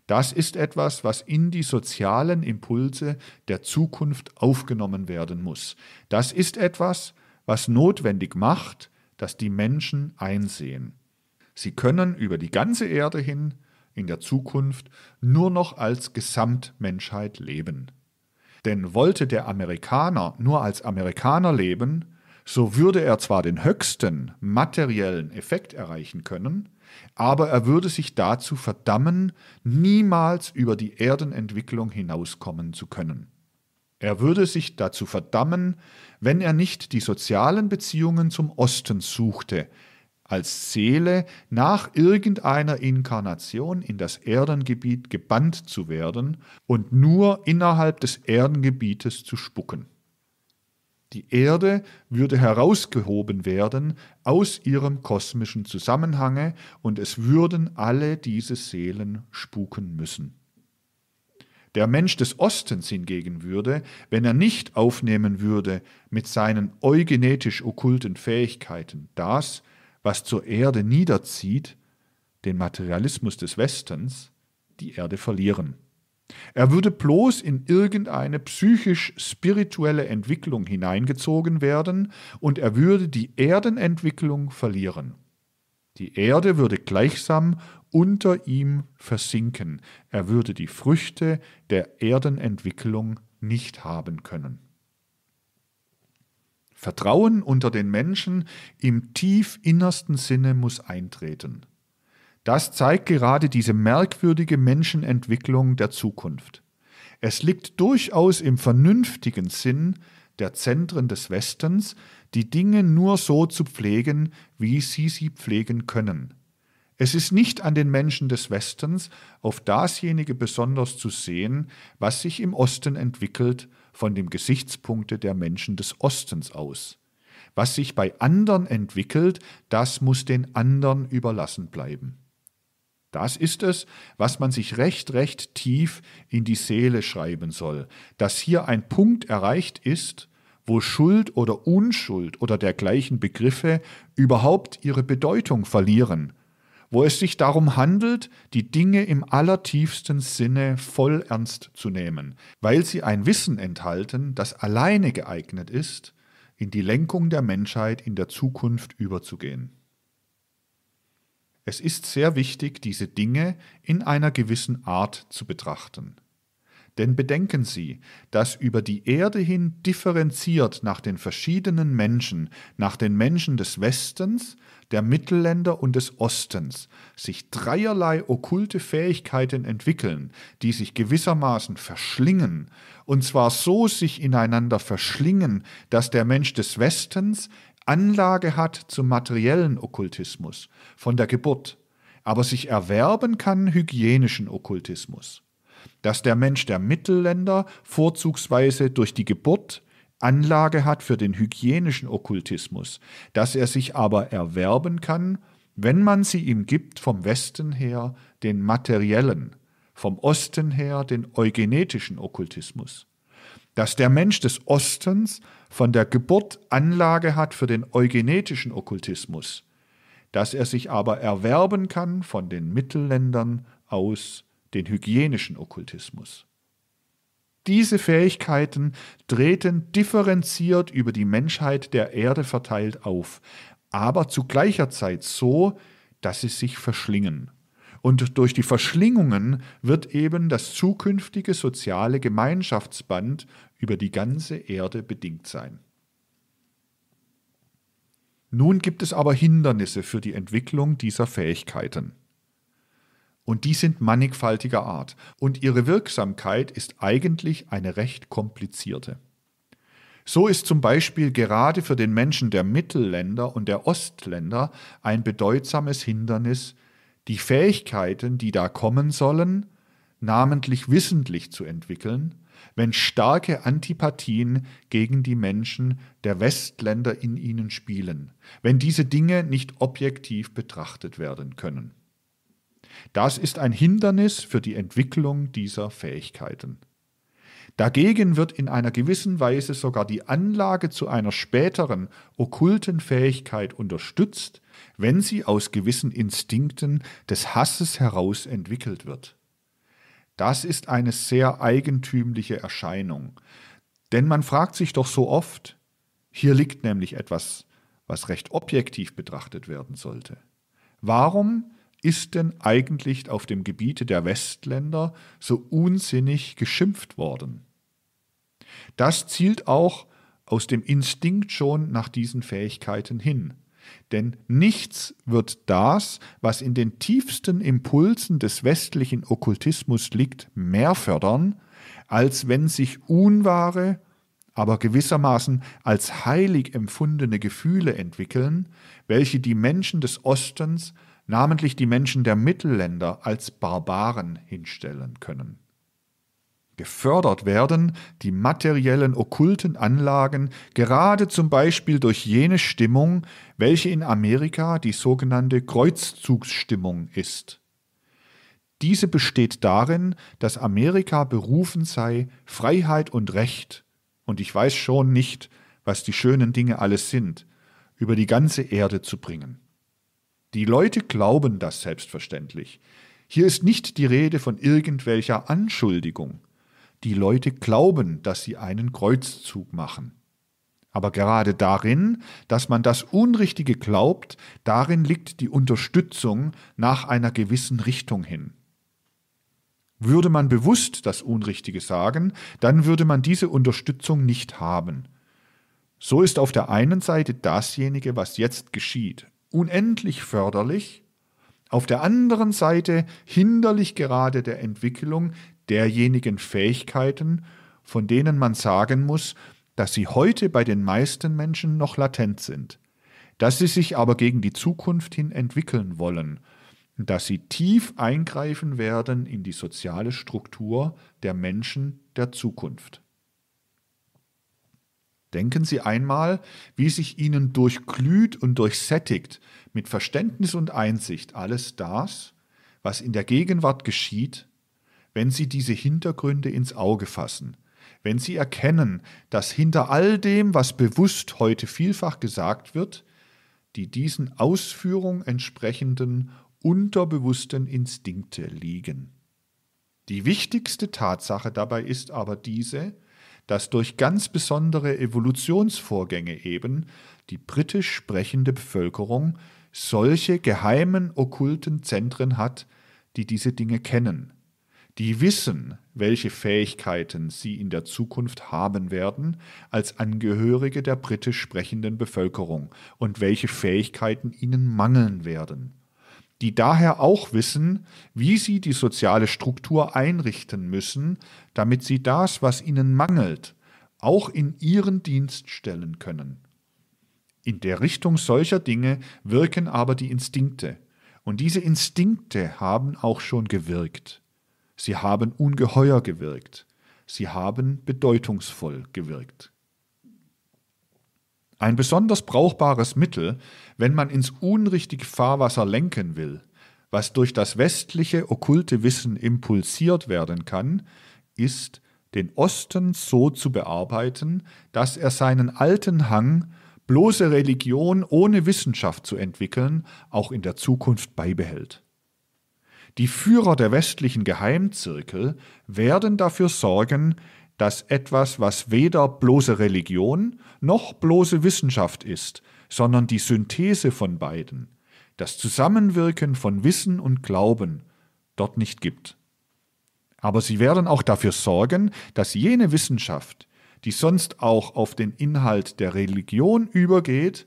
A: Das ist etwas, was in die sozialen Impulse der Zukunft aufgenommen werden muss. Das ist etwas, was notwendig macht, dass die Menschen einsehen. Sie können über die ganze Erde hin in der Zukunft nur noch als Gesamtmenschheit leben. Denn wollte der Amerikaner nur als Amerikaner leben, so würde er zwar den höchsten materiellen Effekt erreichen können, aber er würde sich dazu verdammen, niemals über die Erdenentwicklung hinauskommen zu können. Er würde sich dazu verdammen, wenn er nicht die sozialen Beziehungen zum Osten suchte, als Seele nach irgendeiner Inkarnation in das Erdengebiet gebannt zu werden und nur innerhalb des Erdengebietes zu spucken. Die Erde würde herausgehoben werden aus ihrem kosmischen Zusammenhange und es würden alle diese Seelen spuken müssen. Der Mensch des Ostens hingegen würde, wenn er nicht aufnehmen würde mit seinen eugenetisch okkulten Fähigkeiten das, was zur Erde niederzieht, den Materialismus des Westens, die Erde verlieren. Er würde bloß in irgendeine psychisch-spirituelle Entwicklung hineingezogen werden und er würde die Erdenentwicklung verlieren. Die Erde würde gleichsam unter ihm versinken. Er würde die Früchte der Erdenentwicklung nicht haben können. Vertrauen unter den Menschen im tief innersten Sinne muss eintreten. Das zeigt gerade diese merkwürdige Menschenentwicklung der Zukunft. Es liegt durchaus im vernünftigen Sinn der Zentren des Westens, die Dinge nur so zu pflegen, wie sie sie pflegen können. Es ist nicht an den Menschen des Westens, auf dasjenige besonders zu sehen, was sich im Osten entwickelt, von dem Gesichtspunkte der Menschen des Ostens aus. Was sich bei anderen entwickelt, das muss den anderen überlassen bleiben. Das ist es, was man sich recht, recht tief in die Seele schreiben soll, dass hier ein Punkt erreicht ist, wo Schuld oder Unschuld oder dergleichen Begriffe überhaupt ihre Bedeutung verlieren, wo es sich darum handelt, die Dinge im allertiefsten Sinne voll ernst zu nehmen, weil sie ein Wissen enthalten, das alleine geeignet ist, in die Lenkung der Menschheit in der Zukunft überzugehen. Es ist sehr wichtig, diese Dinge in einer gewissen Art zu betrachten. Denn bedenken Sie, dass über die Erde hin differenziert nach den verschiedenen Menschen, nach den Menschen des Westens, der Mittelländer und des Ostens, sich dreierlei okkulte Fähigkeiten entwickeln, die sich gewissermaßen verschlingen, und zwar so sich ineinander verschlingen, dass der Mensch des Westens Anlage hat zum materiellen Okkultismus von der Geburt, aber sich erwerben kann hygienischen Okkultismus, dass der Mensch der Mittelländer vorzugsweise durch die Geburt Anlage hat für den hygienischen Okkultismus, dass er sich aber erwerben kann, wenn man sie ihm gibt vom Westen her den materiellen, vom Osten her den eugenetischen Okkultismus dass der Mensch des Ostens von der Geburt Anlage hat für den eugenetischen Okkultismus, dass er sich aber erwerben kann von den Mittelländern aus den hygienischen Okkultismus. Diese Fähigkeiten treten differenziert über die Menschheit der Erde verteilt auf, aber zu gleicher Zeit so, dass sie sich verschlingen. Und durch die Verschlingungen wird eben das zukünftige soziale Gemeinschaftsband über die ganze Erde bedingt sein. Nun gibt es aber Hindernisse für die Entwicklung dieser Fähigkeiten. Und die sind mannigfaltiger Art und ihre Wirksamkeit ist eigentlich eine recht komplizierte. So ist zum Beispiel gerade für den Menschen der Mittelländer und der Ostländer ein bedeutsames Hindernis, die Fähigkeiten, die da kommen sollen, namentlich wissentlich zu entwickeln wenn starke Antipathien gegen die Menschen der Westländer in ihnen spielen, wenn diese Dinge nicht objektiv betrachtet werden können. Das ist ein Hindernis für die Entwicklung dieser Fähigkeiten. Dagegen wird in einer gewissen Weise sogar die Anlage zu einer späteren okkulten Fähigkeit unterstützt, wenn sie aus gewissen Instinkten des Hasses heraus entwickelt wird. Das ist eine sehr eigentümliche Erscheinung. Denn man fragt sich doch so oft, hier liegt nämlich etwas, was recht objektiv betrachtet werden sollte. Warum ist denn eigentlich auf dem Gebiete der Westländer so unsinnig geschimpft worden? Das zielt auch aus dem Instinkt schon nach diesen Fähigkeiten hin. Denn nichts wird das, was in den tiefsten Impulsen des westlichen Okkultismus liegt, mehr fördern, als wenn sich unwahre, aber gewissermaßen als heilig empfundene Gefühle entwickeln, welche die Menschen des Ostens, namentlich die Menschen der Mittelländer, als Barbaren hinstellen können. Gefördert werden die materiellen okkulten Anlagen gerade zum Beispiel durch jene Stimmung, welche in Amerika die sogenannte Kreuzzugsstimmung ist. Diese besteht darin, dass Amerika berufen sei, Freiheit und Recht, und ich weiß schon nicht, was die schönen Dinge alles sind, über die ganze Erde zu bringen. Die Leute glauben das selbstverständlich. Hier ist nicht die Rede von irgendwelcher Anschuldigung. Die Leute glauben, dass sie einen Kreuzzug machen. Aber gerade darin, dass man das Unrichtige glaubt, darin liegt die Unterstützung nach einer gewissen Richtung hin. Würde man bewusst das Unrichtige sagen, dann würde man diese Unterstützung nicht haben. So ist auf der einen Seite dasjenige, was jetzt geschieht, unendlich förderlich, auf der anderen Seite hinderlich gerade der Entwicklung, derjenigen Fähigkeiten, von denen man sagen muss, dass sie heute bei den meisten Menschen noch latent sind, dass sie sich aber gegen die Zukunft hin entwickeln wollen, dass sie tief eingreifen werden in die soziale Struktur der Menschen der Zukunft. Denken Sie einmal, wie sich Ihnen durchglüht und durchsättigt mit Verständnis und Einsicht alles das, was in der Gegenwart geschieht, wenn Sie diese Hintergründe ins Auge fassen, wenn Sie erkennen, dass hinter all dem, was bewusst heute vielfach gesagt wird, die diesen Ausführungen entsprechenden unterbewussten Instinkte liegen. Die wichtigste Tatsache dabei ist aber diese, dass durch ganz besondere Evolutionsvorgänge eben die britisch sprechende Bevölkerung solche geheimen okkulten Zentren hat, die diese Dinge kennen, die wissen, welche Fähigkeiten sie in der Zukunft haben werden als Angehörige der britisch sprechenden Bevölkerung und welche Fähigkeiten ihnen mangeln werden, die daher auch wissen, wie sie die soziale Struktur einrichten müssen, damit sie das, was ihnen mangelt, auch in ihren Dienst stellen können. In der Richtung solcher Dinge wirken aber die Instinkte, und diese Instinkte haben auch schon gewirkt. Sie haben ungeheuer gewirkt. Sie haben bedeutungsvoll gewirkt. Ein besonders brauchbares Mittel, wenn man ins unrichtige Fahrwasser lenken will, was durch das westliche okkulte Wissen impulsiert werden kann, ist, den Osten so zu bearbeiten, dass er seinen alten Hang, bloße Religion ohne Wissenschaft zu entwickeln, auch in der Zukunft beibehält. Die Führer der westlichen Geheimzirkel werden dafür sorgen, dass etwas, was weder bloße Religion noch bloße Wissenschaft ist, sondern die Synthese von beiden, das Zusammenwirken von Wissen und Glauben, dort nicht gibt. Aber sie werden auch dafür sorgen, dass jene Wissenschaft, die sonst auch auf den Inhalt der Religion übergeht,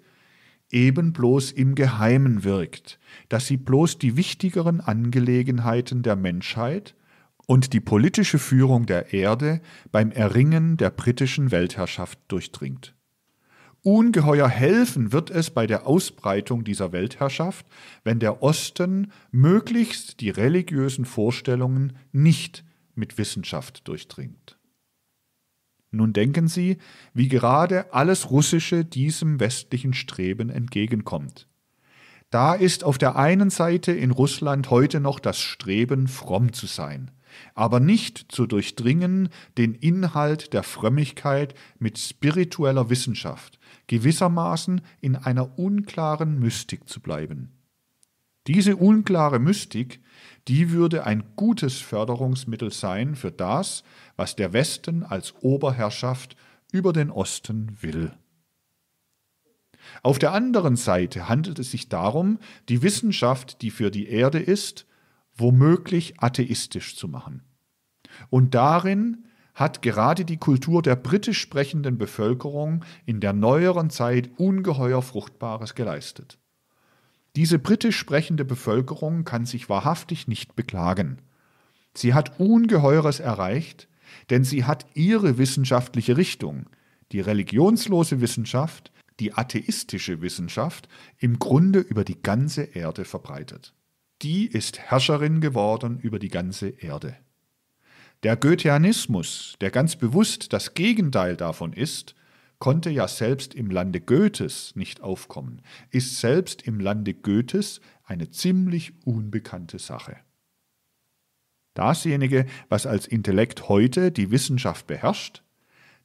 A: eben bloß im Geheimen wirkt, dass sie bloß die wichtigeren Angelegenheiten der Menschheit und die politische Führung der Erde beim Erringen der britischen Weltherrschaft durchdringt. Ungeheuer helfen wird es bei der Ausbreitung dieser Weltherrschaft, wenn der Osten möglichst die religiösen Vorstellungen nicht mit Wissenschaft durchdringt. Nun denken Sie, wie gerade alles Russische diesem westlichen Streben entgegenkommt. Da ist auf der einen Seite in Russland heute noch das Streben, fromm zu sein, aber nicht zu durchdringen den Inhalt der Frömmigkeit mit spiritueller Wissenschaft, gewissermaßen in einer unklaren Mystik zu bleiben. Diese unklare Mystik, die würde ein gutes Förderungsmittel sein für das, was der Westen als Oberherrschaft über den Osten will. Auf der anderen Seite handelt es sich darum, die Wissenschaft, die für die Erde ist, womöglich atheistisch zu machen. Und darin hat gerade die Kultur der britisch sprechenden Bevölkerung in der neueren Zeit ungeheuer Fruchtbares geleistet. Diese britisch sprechende Bevölkerung kann sich wahrhaftig nicht beklagen. Sie hat Ungeheures erreicht, denn sie hat ihre wissenschaftliche Richtung, die religionslose Wissenschaft, die atheistische Wissenschaft, im Grunde über die ganze Erde verbreitet. Die ist Herrscherin geworden über die ganze Erde. Der Goetheanismus, der ganz bewusst das Gegenteil davon ist, konnte ja selbst im Lande Goethes nicht aufkommen, ist selbst im Lande Goethes eine ziemlich unbekannte Sache. Dasjenige, was als Intellekt heute die Wissenschaft beherrscht,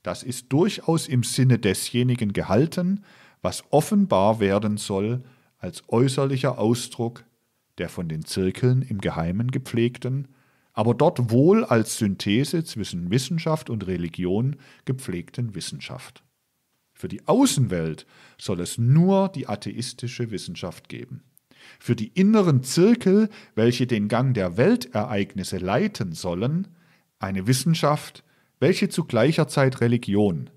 A: das ist durchaus im Sinne desjenigen gehalten, was offenbar werden soll als äußerlicher Ausdruck der von den Zirkeln im Geheimen gepflegten, aber dort wohl als Synthese zwischen Wissenschaft und Religion gepflegten Wissenschaft. Für die Außenwelt soll es nur die atheistische Wissenschaft geben. Für die inneren Zirkel, welche den Gang der Weltereignisse leiten sollen, eine Wissenschaft, welche zu gleicher Zeit Religion,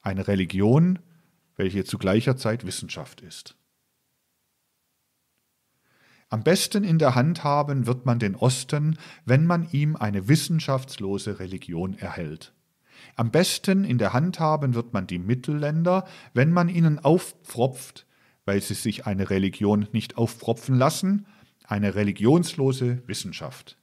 A: eine Religion, welche zu gleicher Zeit Wissenschaft ist. Am besten in der Hand haben wird man den Osten, wenn man ihm eine wissenschaftslose Religion erhält. Am besten in der Hand haben wird man die Mittelländer, wenn man ihnen aufpfropft, weil sie sich eine Religion nicht aufpfropfen lassen, eine religionslose Wissenschaft.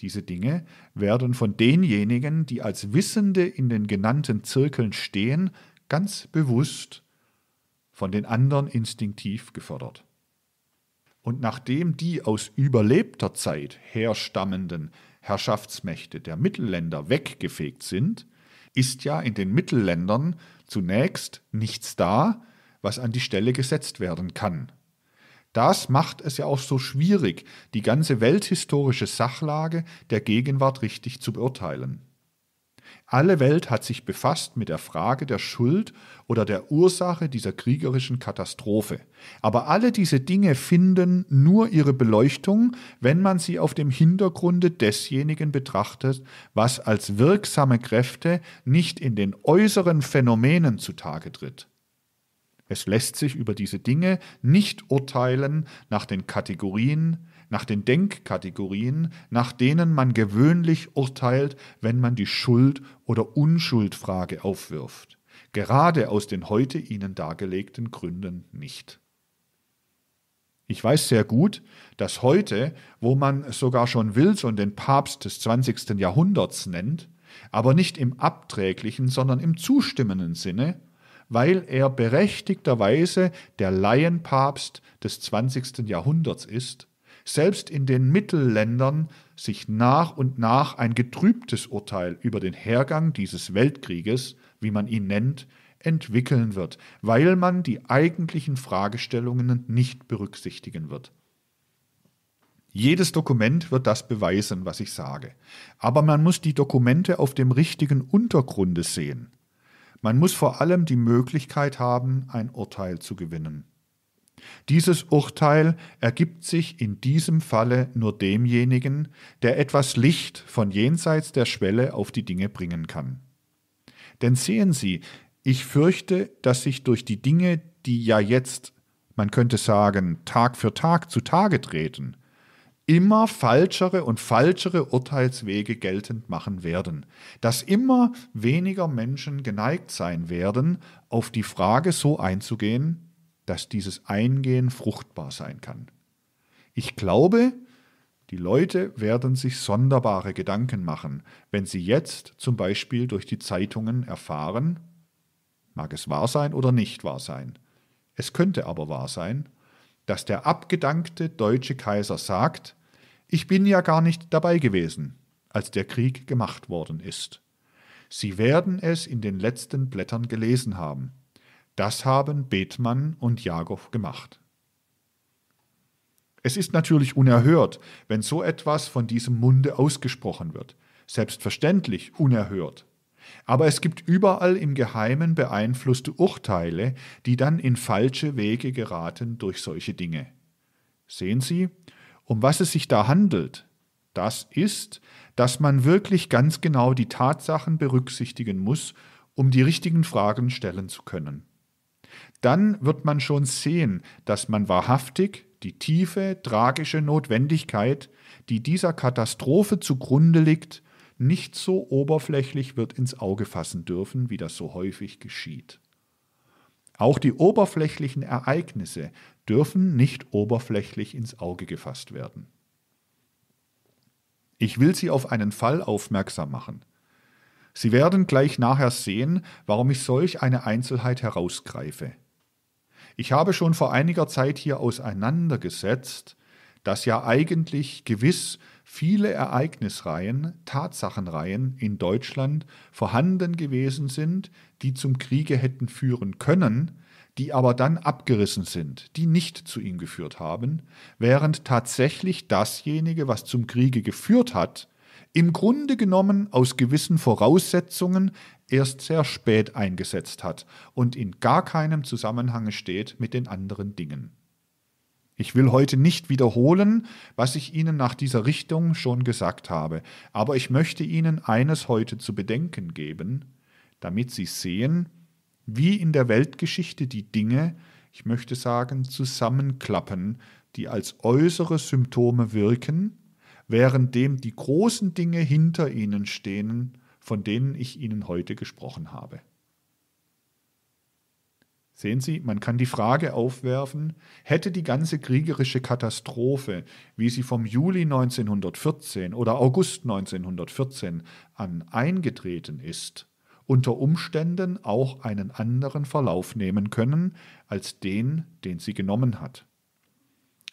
A: Diese Dinge werden von denjenigen, die als Wissende in den genannten Zirkeln stehen, ganz bewusst von den anderen instinktiv gefördert. Und nachdem die aus überlebter Zeit herstammenden Herrschaftsmächte der Mittelländer weggefegt sind, ist ja in den Mittelländern zunächst nichts da, was an die Stelle gesetzt werden kann. Das macht es ja auch so schwierig, die ganze welthistorische Sachlage der Gegenwart richtig zu beurteilen. Alle Welt hat sich befasst mit der Frage der Schuld oder der Ursache dieser kriegerischen Katastrophe. Aber alle diese Dinge finden nur ihre Beleuchtung, wenn man sie auf dem Hintergrunde desjenigen betrachtet, was als wirksame Kräfte nicht in den äußeren Phänomenen zutage tritt. Es lässt sich über diese Dinge nicht urteilen nach den Kategorien nach den Denkkategorien, nach denen man gewöhnlich urteilt, wenn man die Schuld- oder Unschuldfrage aufwirft, gerade aus den heute Ihnen dargelegten Gründen nicht. Ich weiß sehr gut, dass heute, wo man sogar schon Wilson den Papst des 20. Jahrhunderts nennt, aber nicht im abträglichen, sondern im zustimmenden Sinne, weil er berechtigterweise der Laienpapst des 20. Jahrhunderts ist, selbst in den Mittelländern sich nach und nach ein getrübtes Urteil über den Hergang dieses Weltkrieges, wie man ihn nennt, entwickeln wird, weil man die eigentlichen Fragestellungen nicht berücksichtigen wird. Jedes Dokument wird das beweisen, was ich sage. Aber man muss die Dokumente auf dem richtigen Untergrunde sehen. Man muss vor allem die Möglichkeit haben, ein Urteil zu gewinnen. Dieses Urteil ergibt sich in diesem Falle nur demjenigen, der etwas Licht von jenseits der Schwelle auf die Dinge bringen kann. Denn sehen Sie, ich fürchte, dass sich durch die Dinge, die ja jetzt, man könnte sagen, Tag für Tag zu Tage treten, immer falschere und falschere Urteilswege geltend machen werden, dass immer weniger Menschen geneigt sein werden, auf die Frage so einzugehen, dass dieses Eingehen fruchtbar sein kann. Ich glaube, die Leute werden sich sonderbare Gedanken machen, wenn sie jetzt zum Beispiel durch die Zeitungen erfahren, mag es wahr sein oder nicht wahr sein. Es könnte aber wahr sein, dass der abgedankte deutsche Kaiser sagt, ich bin ja gar nicht dabei gewesen, als der Krieg gemacht worden ist. Sie werden es in den letzten Blättern gelesen haben. Das haben Bethmann und Jagow gemacht. Es ist natürlich unerhört, wenn so etwas von diesem Munde ausgesprochen wird. Selbstverständlich unerhört. Aber es gibt überall im Geheimen beeinflusste Urteile, die dann in falsche Wege geraten durch solche Dinge. Sehen Sie, um was es sich da handelt? Das ist, dass man wirklich ganz genau die Tatsachen berücksichtigen muss, um die richtigen Fragen stellen zu können dann wird man schon sehen, dass man wahrhaftig die tiefe, tragische Notwendigkeit, die dieser Katastrophe zugrunde liegt, nicht so oberflächlich wird ins Auge fassen dürfen, wie das so häufig geschieht. Auch die oberflächlichen Ereignisse dürfen nicht oberflächlich ins Auge gefasst werden. Ich will Sie auf einen Fall aufmerksam machen. Sie werden gleich nachher sehen, warum ich solch eine Einzelheit herausgreife. Ich habe schon vor einiger Zeit hier auseinandergesetzt, dass ja eigentlich gewiss viele Ereignisreihen, Tatsachenreihen in Deutschland vorhanden gewesen sind, die zum Kriege hätten führen können, die aber dann abgerissen sind, die nicht zu ihm geführt haben, während tatsächlich dasjenige, was zum Kriege geführt hat, im Grunde genommen aus gewissen Voraussetzungen erst sehr spät eingesetzt hat und in gar keinem Zusammenhang steht mit den anderen Dingen. Ich will heute nicht wiederholen, was ich Ihnen nach dieser Richtung schon gesagt habe, aber ich möchte Ihnen eines heute zu bedenken geben, damit Sie sehen, wie in der Weltgeschichte die Dinge, ich möchte sagen, zusammenklappen, die als äußere Symptome wirken währenddem die großen Dinge hinter ihnen stehen, von denen ich ihnen heute gesprochen habe. Sehen Sie, man kann die Frage aufwerfen, hätte die ganze kriegerische Katastrophe, wie sie vom Juli 1914 oder August 1914 an eingetreten ist, unter Umständen auch einen anderen Verlauf nehmen können als den, den sie genommen hat.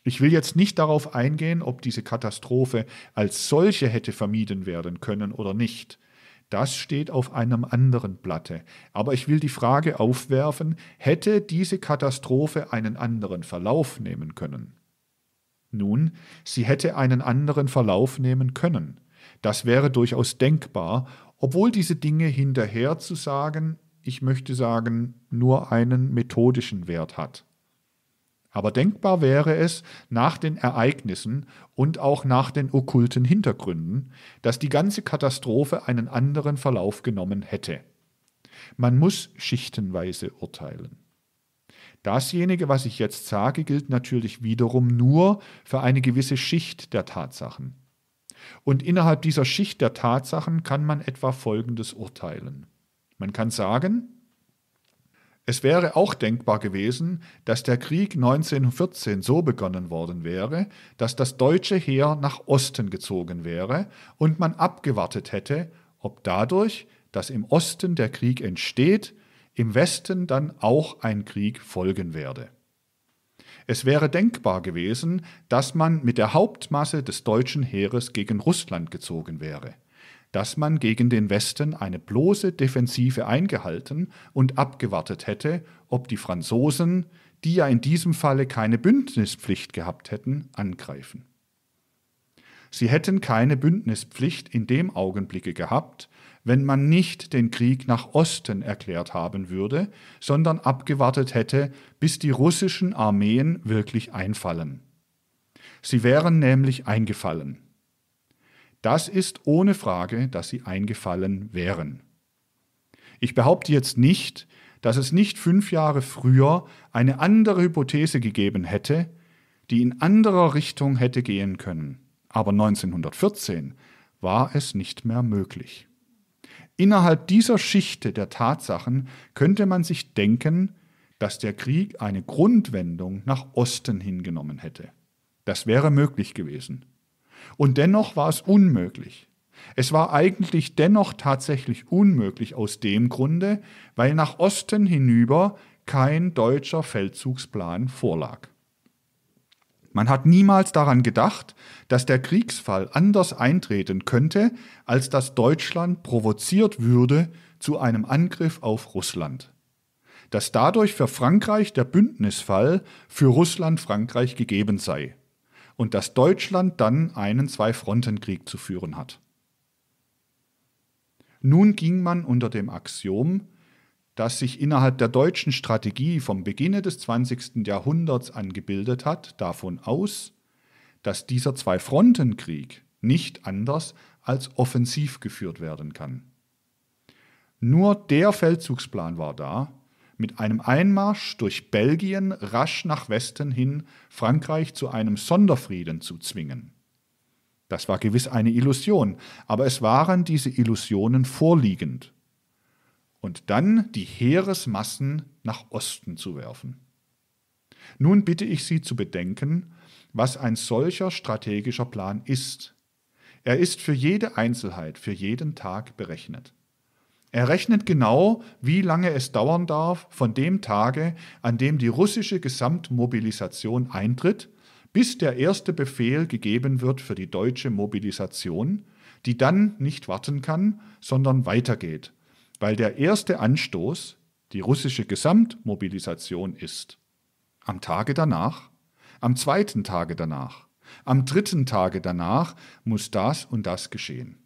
A: Ich will jetzt nicht darauf eingehen, ob diese Katastrophe als solche hätte vermieden werden können oder nicht. Das steht auf einem anderen Blatte. Aber ich will die Frage aufwerfen, hätte diese Katastrophe einen anderen Verlauf nehmen können? Nun, sie hätte einen anderen Verlauf nehmen können. Das wäre durchaus denkbar, obwohl diese Dinge hinterher zu sagen, ich möchte sagen, nur einen methodischen Wert hat. Aber denkbar wäre es nach den Ereignissen und auch nach den okkulten Hintergründen, dass die ganze Katastrophe einen anderen Verlauf genommen hätte. Man muss schichtenweise urteilen. Dasjenige, was ich jetzt sage, gilt natürlich wiederum nur für eine gewisse Schicht der Tatsachen. Und innerhalb dieser Schicht der Tatsachen kann man etwa Folgendes urteilen. Man kann sagen, es wäre auch denkbar gewesen, dass der Krieg 1914 so begonnen worden wäre, dass das deutsche Heer nach Osten gezogen wäre und man abgewartet hätte, ob dadurch, dass im Osten der Krieg entsteht, im Westen dann auch ein Krieg folgen werde. Es wäre denkbar gewesen, dass man mit der Hauptmasse des deutschen Heeres gegen Russland gezogen wäre dass man gegen den Westen eine bloße Defensive eingehalten und abgewartet hätte, ob die Franzosen, die ja in diesem Falle keine Bündnispflicht gehabt hätten, angreifen. Sie hätten keine Bündnispflicht in dem Augenblicke gehabt, wenn man nicht den Krieg nach Osten erklärt haben würde, sondern abgewartet hätte, bis die russischen Armeen wirklich einfallen. Sie wären nämlich eingefallen. Das ist ohne Frage, dass sie eingefallen wären. Ich behaupte jetzt nicht, dass es nicht fünf Jahre früher eine andere Hypothese gegeben hätte, die in anderer Richtung hätte gehen können. Aber 1914 war es nicht mehr möglich. Innerhalb dieser Schichte der Tatsachen könnte man sich denken, dass der Krieg eine Grundwendung nach Osten hingenommen hätte. Das wäre möglich gewesen. Und dennoch war es unmöglich. Es war eigentlich dennoch tatsächlich unmöglich aus dem Grunde, weil nach Osten hinüber kein deutscher Feldzugsplan vorlag. Man hat niemals daran gedacht, dass der Kriegsfall anders eintreten könnte, als dass Deutschland provoziert würde zu einem Angriff auf Russland. Dass dadurch für Frankreich der Bündnisfall für Russland Frankreich gegeben sei und dass Deutschland dann einen Zwei-Fronten-Krieg zu führen hat. Nun ging man unter dem Axiom, das sich innerhalb der deutschen Strategie vom Beginne des 20. Jahrhunderts angebildet hat, davon aus, dass dieser Zwei-Fronten-Krieg nicht anders als offensiv geführt werden kann. Nur der Feldzugsplan war da, mit einem Einmarsch durch Belgien rasch nach Westen hin Frankreich zu einem Sonderfrieden zu zwingen. Das war gewiss eine Illusion, aber es waren diese Illusionen vorliegend. Und dann die Heeresmassen nach Osten zu werfen. Nun bitte ich Sie zu bedenken, was ein solcher strategischer Plan ist. Er ist für jede Einzelheit, für jeden Tag berechnet. Er rechnet genau, wie lange es dauern darf von dem Tage, an dem die russische Gesamtmobilisation eintritt, bis der erste Befehl gegeben wird für die deutsche Mobilisation, die dann nicht warten kann, sondern weitergeht, weil der erste Anstoß die russische Gesamtmobilisation ist. Am Tage danach, am zweiten Tage danach, am dritten Tage danach muss das und das geschehen.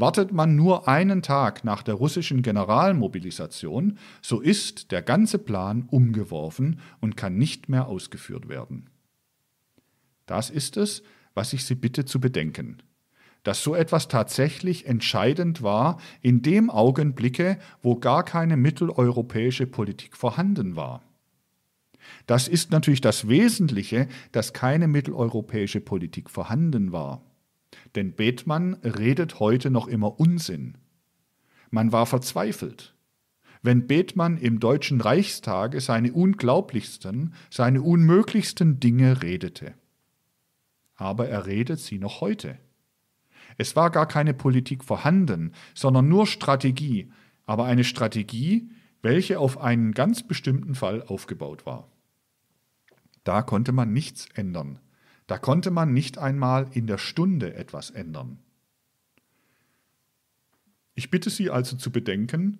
A: Wartet man nur einen Tag nach der russischen Generalmobilisation, so ist der ganze Plan umgeworfen und kann nicht mehr ausgeführt werden. Das ist es, was ich Sie bitte zu bedenken, dass so etwas tatsächlich entscheidend war in dem Augenblicke, wo gar keine mitteleuropäische Politik vorhanden war. Das ist natürlich das Wesentliche, dass keine mitteleuropäische Politik vorhanden war. Denn Bethmann redet heute noch immer Unsinn. Man war verzweifelt. Wenn Bethmann im Deutschen Reichstage seine unglaublichsten, seine unmöglichsten Dinge redete. Aber er redet sie noch heute. Es war gar keine Politik vorhanden, sondern nur Strategie, aber eine Strategie, welche auf einen ganz bestimmten Fall aufgebaut war. Da konnte man nichts ändern. Da konnte man nicht einmal in der Stunde etwas ändern. Ich bitte Sie also zu bedenken,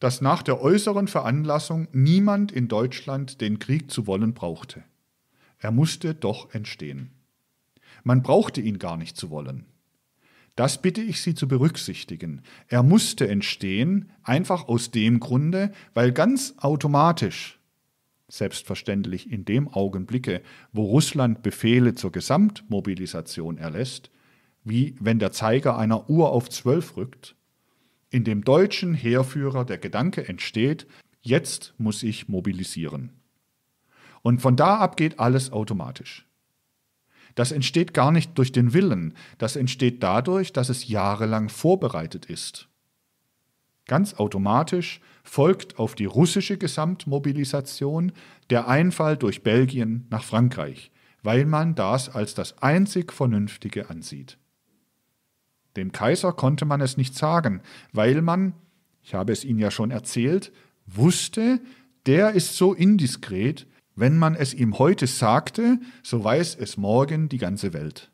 A: dass nach der äußeren Veranlassung niemand in Deutschland den Krieg zu wollen brauchte. Er musste doch entstehen. Man brauchte ihn gar nicht zu wollen. Das bitte ich Sie zu berücksichtigen. Er musste entstehen, einfach aus dem Grunde, weil ganz automatisch Selbstverständlich in dem Augenblicke, wo Russland Befehle zur Gesamtmobilisation erlässt, wie wenn der Zeiger einer Uhr auf zwölf rückt, in dem deutschen Heerführer der Gedanke entsteht, jetzt muss ich mobilisieren. Und von da ab geht alles automatisch. Das entsteht gar nicht durch den Willen, das entsteht dadurch, dass es jahrelang vorbereitet ist. Ganz automatisch folgt auf die russische Gesamtmobilisation der Einfall durch Belgien nach Frankreich, weil man das als das einzig Vernünftige ansieht. Dem Kaiser konnte man es nicht sagen, weil man, ich habe es Ihnen ja schon erzählt, wusste, der ist so indiskret, wenn man es ihm heute sagte, so weiß es morgen die ganze Welt.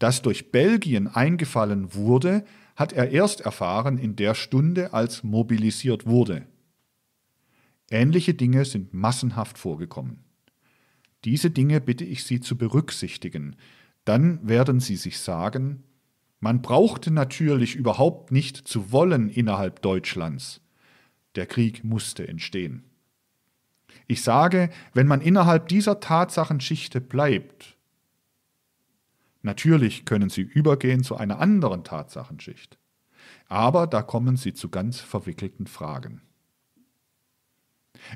A: Dass durch Belgien eingefallen wurde, hat er erst erfahren in der Stunde, als mobilisiert wurde. Ähnliche Dinge sind massenhaft vorgekommen. Diese Dinge bitte ich Sie zu berücksichtigen, dann werden Sie sich sagen, man brauchte natürlich überhaupt nicht zu wollen innerhalb Deutschlands. Der Krieg musste entstehen. Ich sage, wenn man innerhalb dieser Tatsachenschichte bleibt, Natürlich können sie übergehen zu einer anderen Tatsachenschicht. Aber da kommen sie zu ganz verwickelten Fragen.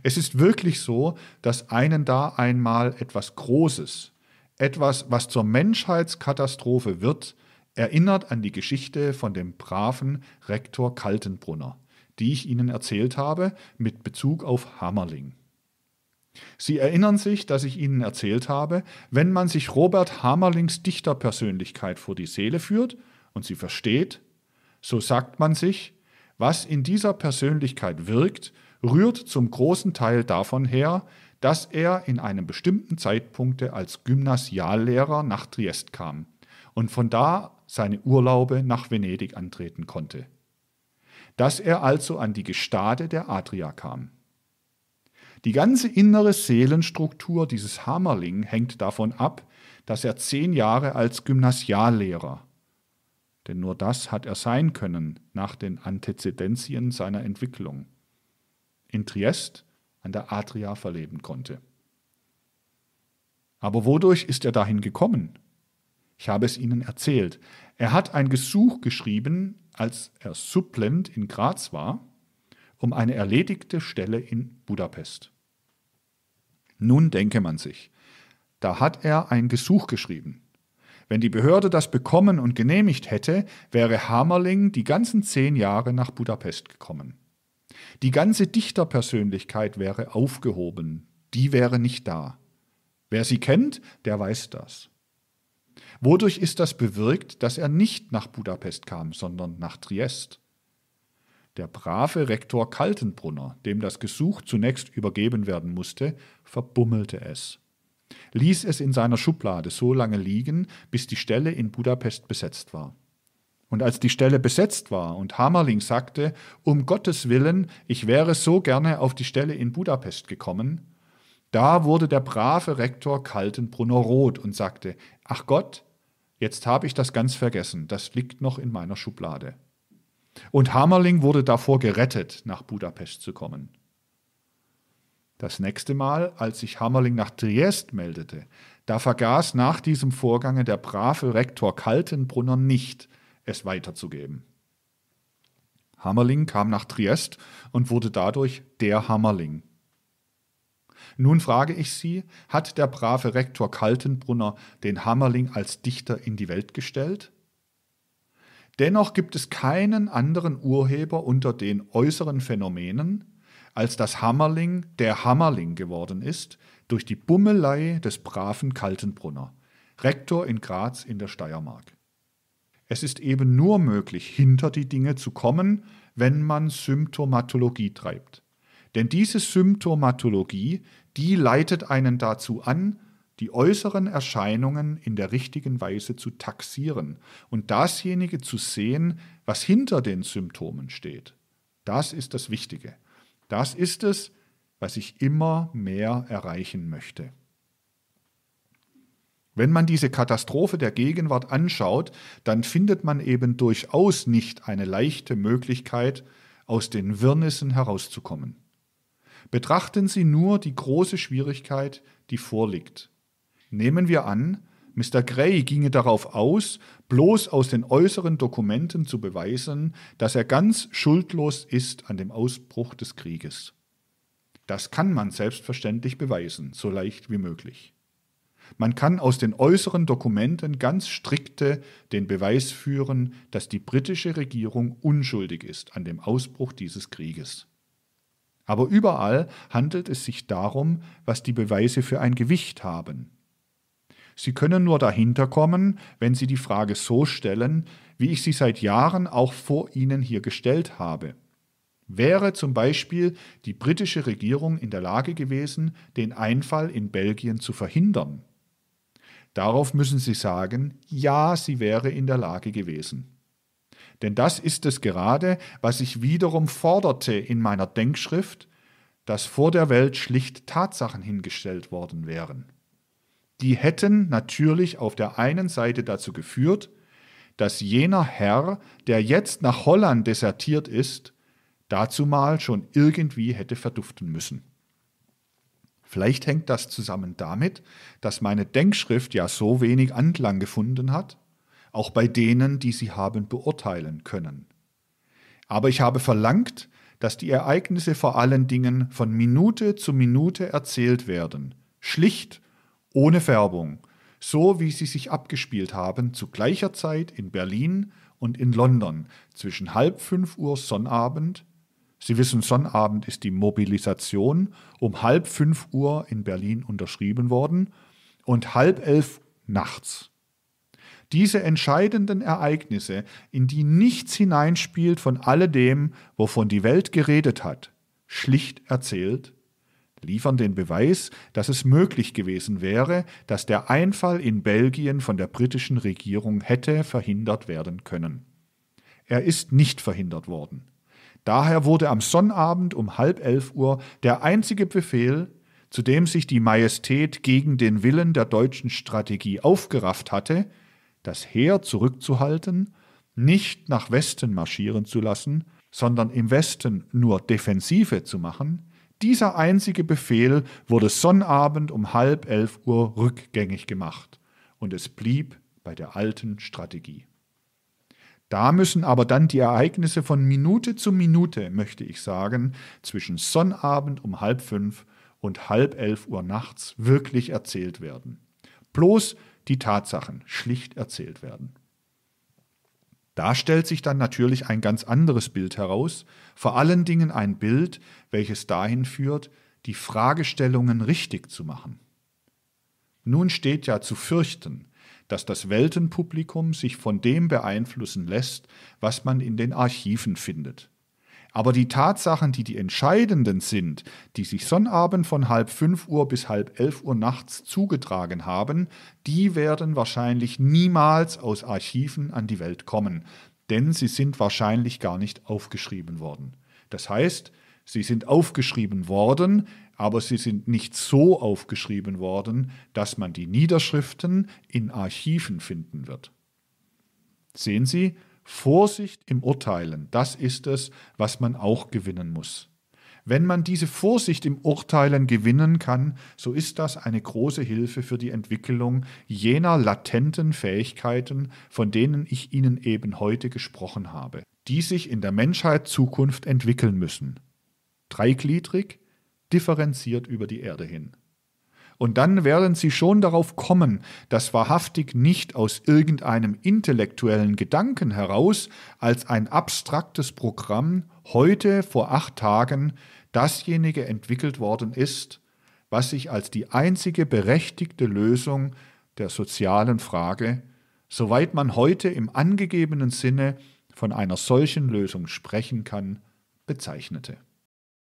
A: Es ist wirklich so, dass einen da einmal etwas Großes, etwas, was zur Menschheitskatastrophe wird, erinnert an die Geschichte von dem braven Rektor Kaltenbrunner, die ich Ihnen erzählt habe mit Bezug auf Hammerling. Sie erinnern sich, dass ich Ihnen erzählt habe, wenn man sich Robert Hamerlings Dichterpersönlichkeit vor die Seele führt und sie versteht, so sagt man sich, was in dieser Persönlichkeit wirkt, rührt zum großen Teil davon her, dass er in einem bestimmten Zeitpunkt als Gymnasiallehrer nach Triest kam und von da seine Urlaube nach Venedig antreten konnte. Dass er also an die Gestade der Adria kam. Die ganze innere Seelenstruktur dieses Hammerling hängt davon ab, dass er zehn Jahre als Gymnasiallehrer, denn nur das hat er sein können nach den Antezedenzien seiner Entwicklung, in Triest an der Adria verleben konnte. Aber wodurch ist er dahin gekommen? Ich habe es Ihnen erzählt. Er hat ein Gesuch geschrieben, als er Supplent in Graz war, um eine erledigte Stelle in Budapest. Nun denke man sich, da hat er ein Gesuch geschrieben. Wenn die Behörde das bekommen und genehmigt hätte, wäre Hammerling die ganzen zehn Jahre nach Budapest gekommen. Die ganze Dichterpersönlichkeit wäre aufgehoben, die wäre nicht da. Wer sie kennt, der weiß das. Wodurch ist das bewirkt, dass er nicht nach Budapest kam, sondern nach Triest? Der brave Rektor Kaltenbrunner, dem das Gesuch zunächst übergeben werden musste, verbummelte es, ließ es in seiner Schublade so lange liegen, bis die Stelle in Budapest besetzt war. Und als die Stelle besetzt war und Hammerling sagte, um Gottes willen, ich wäre so gerne auf die Stelle in Budapest gekommen, da wurde der brave Rektor Kaltenbrunner rot und sagte, ach Gott, jetzt habe ich das ganz vergessen, das liegt noch in meiner Schublade. Und Hammerling wurde davor gerettet, nach Budapest zu kommen. Das nächste Mal, als sich Hammerling nach Triest meldete, da vergaß nach diesem Vorgange der brave Rektor Kaltenbrunner nicht, es weiterzugeben. Hammerling kam nach Triest und wurde dadurch der Hammerling. Nun frage ich Sie, hat der brave Rektor Kaltenbrunner den Hammerling als Dichter in die Welt gestellt? Dennoch gibt es keinen anderen Urheber unter den äußeren Phänomenen, als dass Hammerling der Hammerling geworden ist, durch die Bummelei des braven Kaltenbrunner, Rektor in Graz in der Steiermark. Es ist eben nur möglich, hinter die Dinge zu kommen, wenn man Symptomatologie treibt. Denn diese Symptomatologie, die leitet einen dazu an, die äußeren Erscheinungen in der richtigen Weise zu taxieren und dasjenige zu sehen, was hinter den Symptomen steht. Das ist das Wichtige. Das ist es, was ich immer mehr erreichen möchte. Wenn man diese Katastrophe der Gegenwart anschaut, dann findet man eben durchaus nicht eine leichte Möglichkeit, aus den Wirrnissen herauszukommen. Betrachten Sie nur die große Schwierigkeit, die vorliegt. Nehmen wir an, Mr. Gray ginge darauf aus, bloß aus den äußeren Dokumenten zu beweisen, dass er ganz schuldlos ist an dem Ausbruch des Krieges. Das kann man selbstverständlich beweisen, so leicht wie möglich. Man kann aus den äußeren Dokumenten ganz strikte den Beweis führen, dass die britische Regierung unschuldig ist an dem Ausbruch dieses Krieges. Aber überall handelt es sich darum, was die Beweise für ein Gewicht haben, Sie können nur dahinter kommen, wenn Sie die Frage so stellen, wie ich sie seit Jahren auch vor Ihnen hier gestellt habe. Wäre zum Beispiel die britische Regierung in der Lage gewesen, den Einfall in Belgien zu verhindern? Darauf müssen Sie sagen, ja, sie wäre in der Lage gewesen. Denn das ist es gerade, was ich wiederum forderte in meiner Denkschrift, dass vor der Welt schlicht Tatsachen hingestellt worden wären die hätten natürlich auf der einen Seite dazu geführt, dass jener Herr, der jetzt nach Holland desertiert ist, dazu mal schon irgendwie hätte verduften müssen. Vielleicht hängt das zusammen damit, dass meine Denkschrift ja so wenig Anklang gefunden hat, auch bei denen, die sie haben beurteilen können. Aber ich habe verlangt, dass die Ereignisse vor allen Dingen von Minute zu Minute erzählt werden, schlicht ohne Färbung, so wie sie sich abgespielt haben zu gleicher Zeit in Berlin und in London zwischen halb fünf Uhr Sonnabend. Sie wissen, Sonnabend ist die Mobilisation, um halb fünf Uhr in Berlin unterschrieben worden und halb elf nachts. Diese entscheidenden Ereignisse, in die nichts hineinspielt von alledem, wovon die Welt geredet hat, schlicht erzählt liefern den Beweis, dass es möglich gewesen wäre, dass der Einfall in Belgien von der britischen Regierung hätte verhindert werden können. Er ist nicht verhindert worden. Daher wurde am Sonnabend um halb elf Uhr der einzige Befehl, zu dem sich die Majestät gegen den Willen der deutschen Strategie aufgerafft hatte, das Heer zurückzuhalten, nicht nach Westen marschieren zu lassen, sondern im Westen nur Defensive zu machen, dieser einzige Befehl wurde Sonnabend um halb elf Uhr rückgängig gemacht und es blieb bei der alten Strategie. Da müssen aber dann die Ereignisse von Minute zu Minute, möchte ich sagen, zwischen Sonnabend um halb fünf und halb elf Uhr nachts wirklich erzählt werden. Bloß die Tatsachen schlicht erzählt werden. Da stellt sich dann natürlich ein ganz anderes Bild heraus, vor allen Dingen ein Bild, welches dahin führt, die Fragestellungen richtig zu machen. Nun steht ja zu fürchten, dass das Weltenpublikum sich von dem beeinflussen lässt, was man in den Archiven findet. Aber die Tatsachen, die die entscheidenden sind, die sich Sonnabend von halb fünf Uhr bis halb elf Uhr nachts zugetragen haben, die werden wahrscheinlich niemals aus Archiven an die Welt kommen, denn sie sind wahrscheinlich gar nicht aufgeschrieben worden. Das heißt, sie sind aufgeschrieben worden, aber sie sind nicht so aufgeschrieben worden, dass man die Niederschriften in Archiven finden wird. Sehen Sie, Vorsicht im Urteilen, das ist es, was man auch gewinnen muss. Wenn man diese Vorsicht im Urteilen gewinnen kann, so ist das eine große Hilfe für die Entwicklung jener latenten Fähigkeiten, von denen ich Ihnen eben heute gesprochen habe, die sich in der Menschheit Zukunft entwickeln müssen. Dreigliedrig, differenziert über die Erde hin. Und dann werden Sie schon darauf kommen, dass wahrhaftig nicht aus irgendeinem intellektuellen Gedanken heraus als ein abstraktes Programm heute vor acht Tagen dasjenige entwickelt worden ist, was sich als die einzige berechtigte Lösung der sozialen Frage, soweit man heute im angegebenen Sinne von einer solchen Lösung sprechen kann, bezeichnete.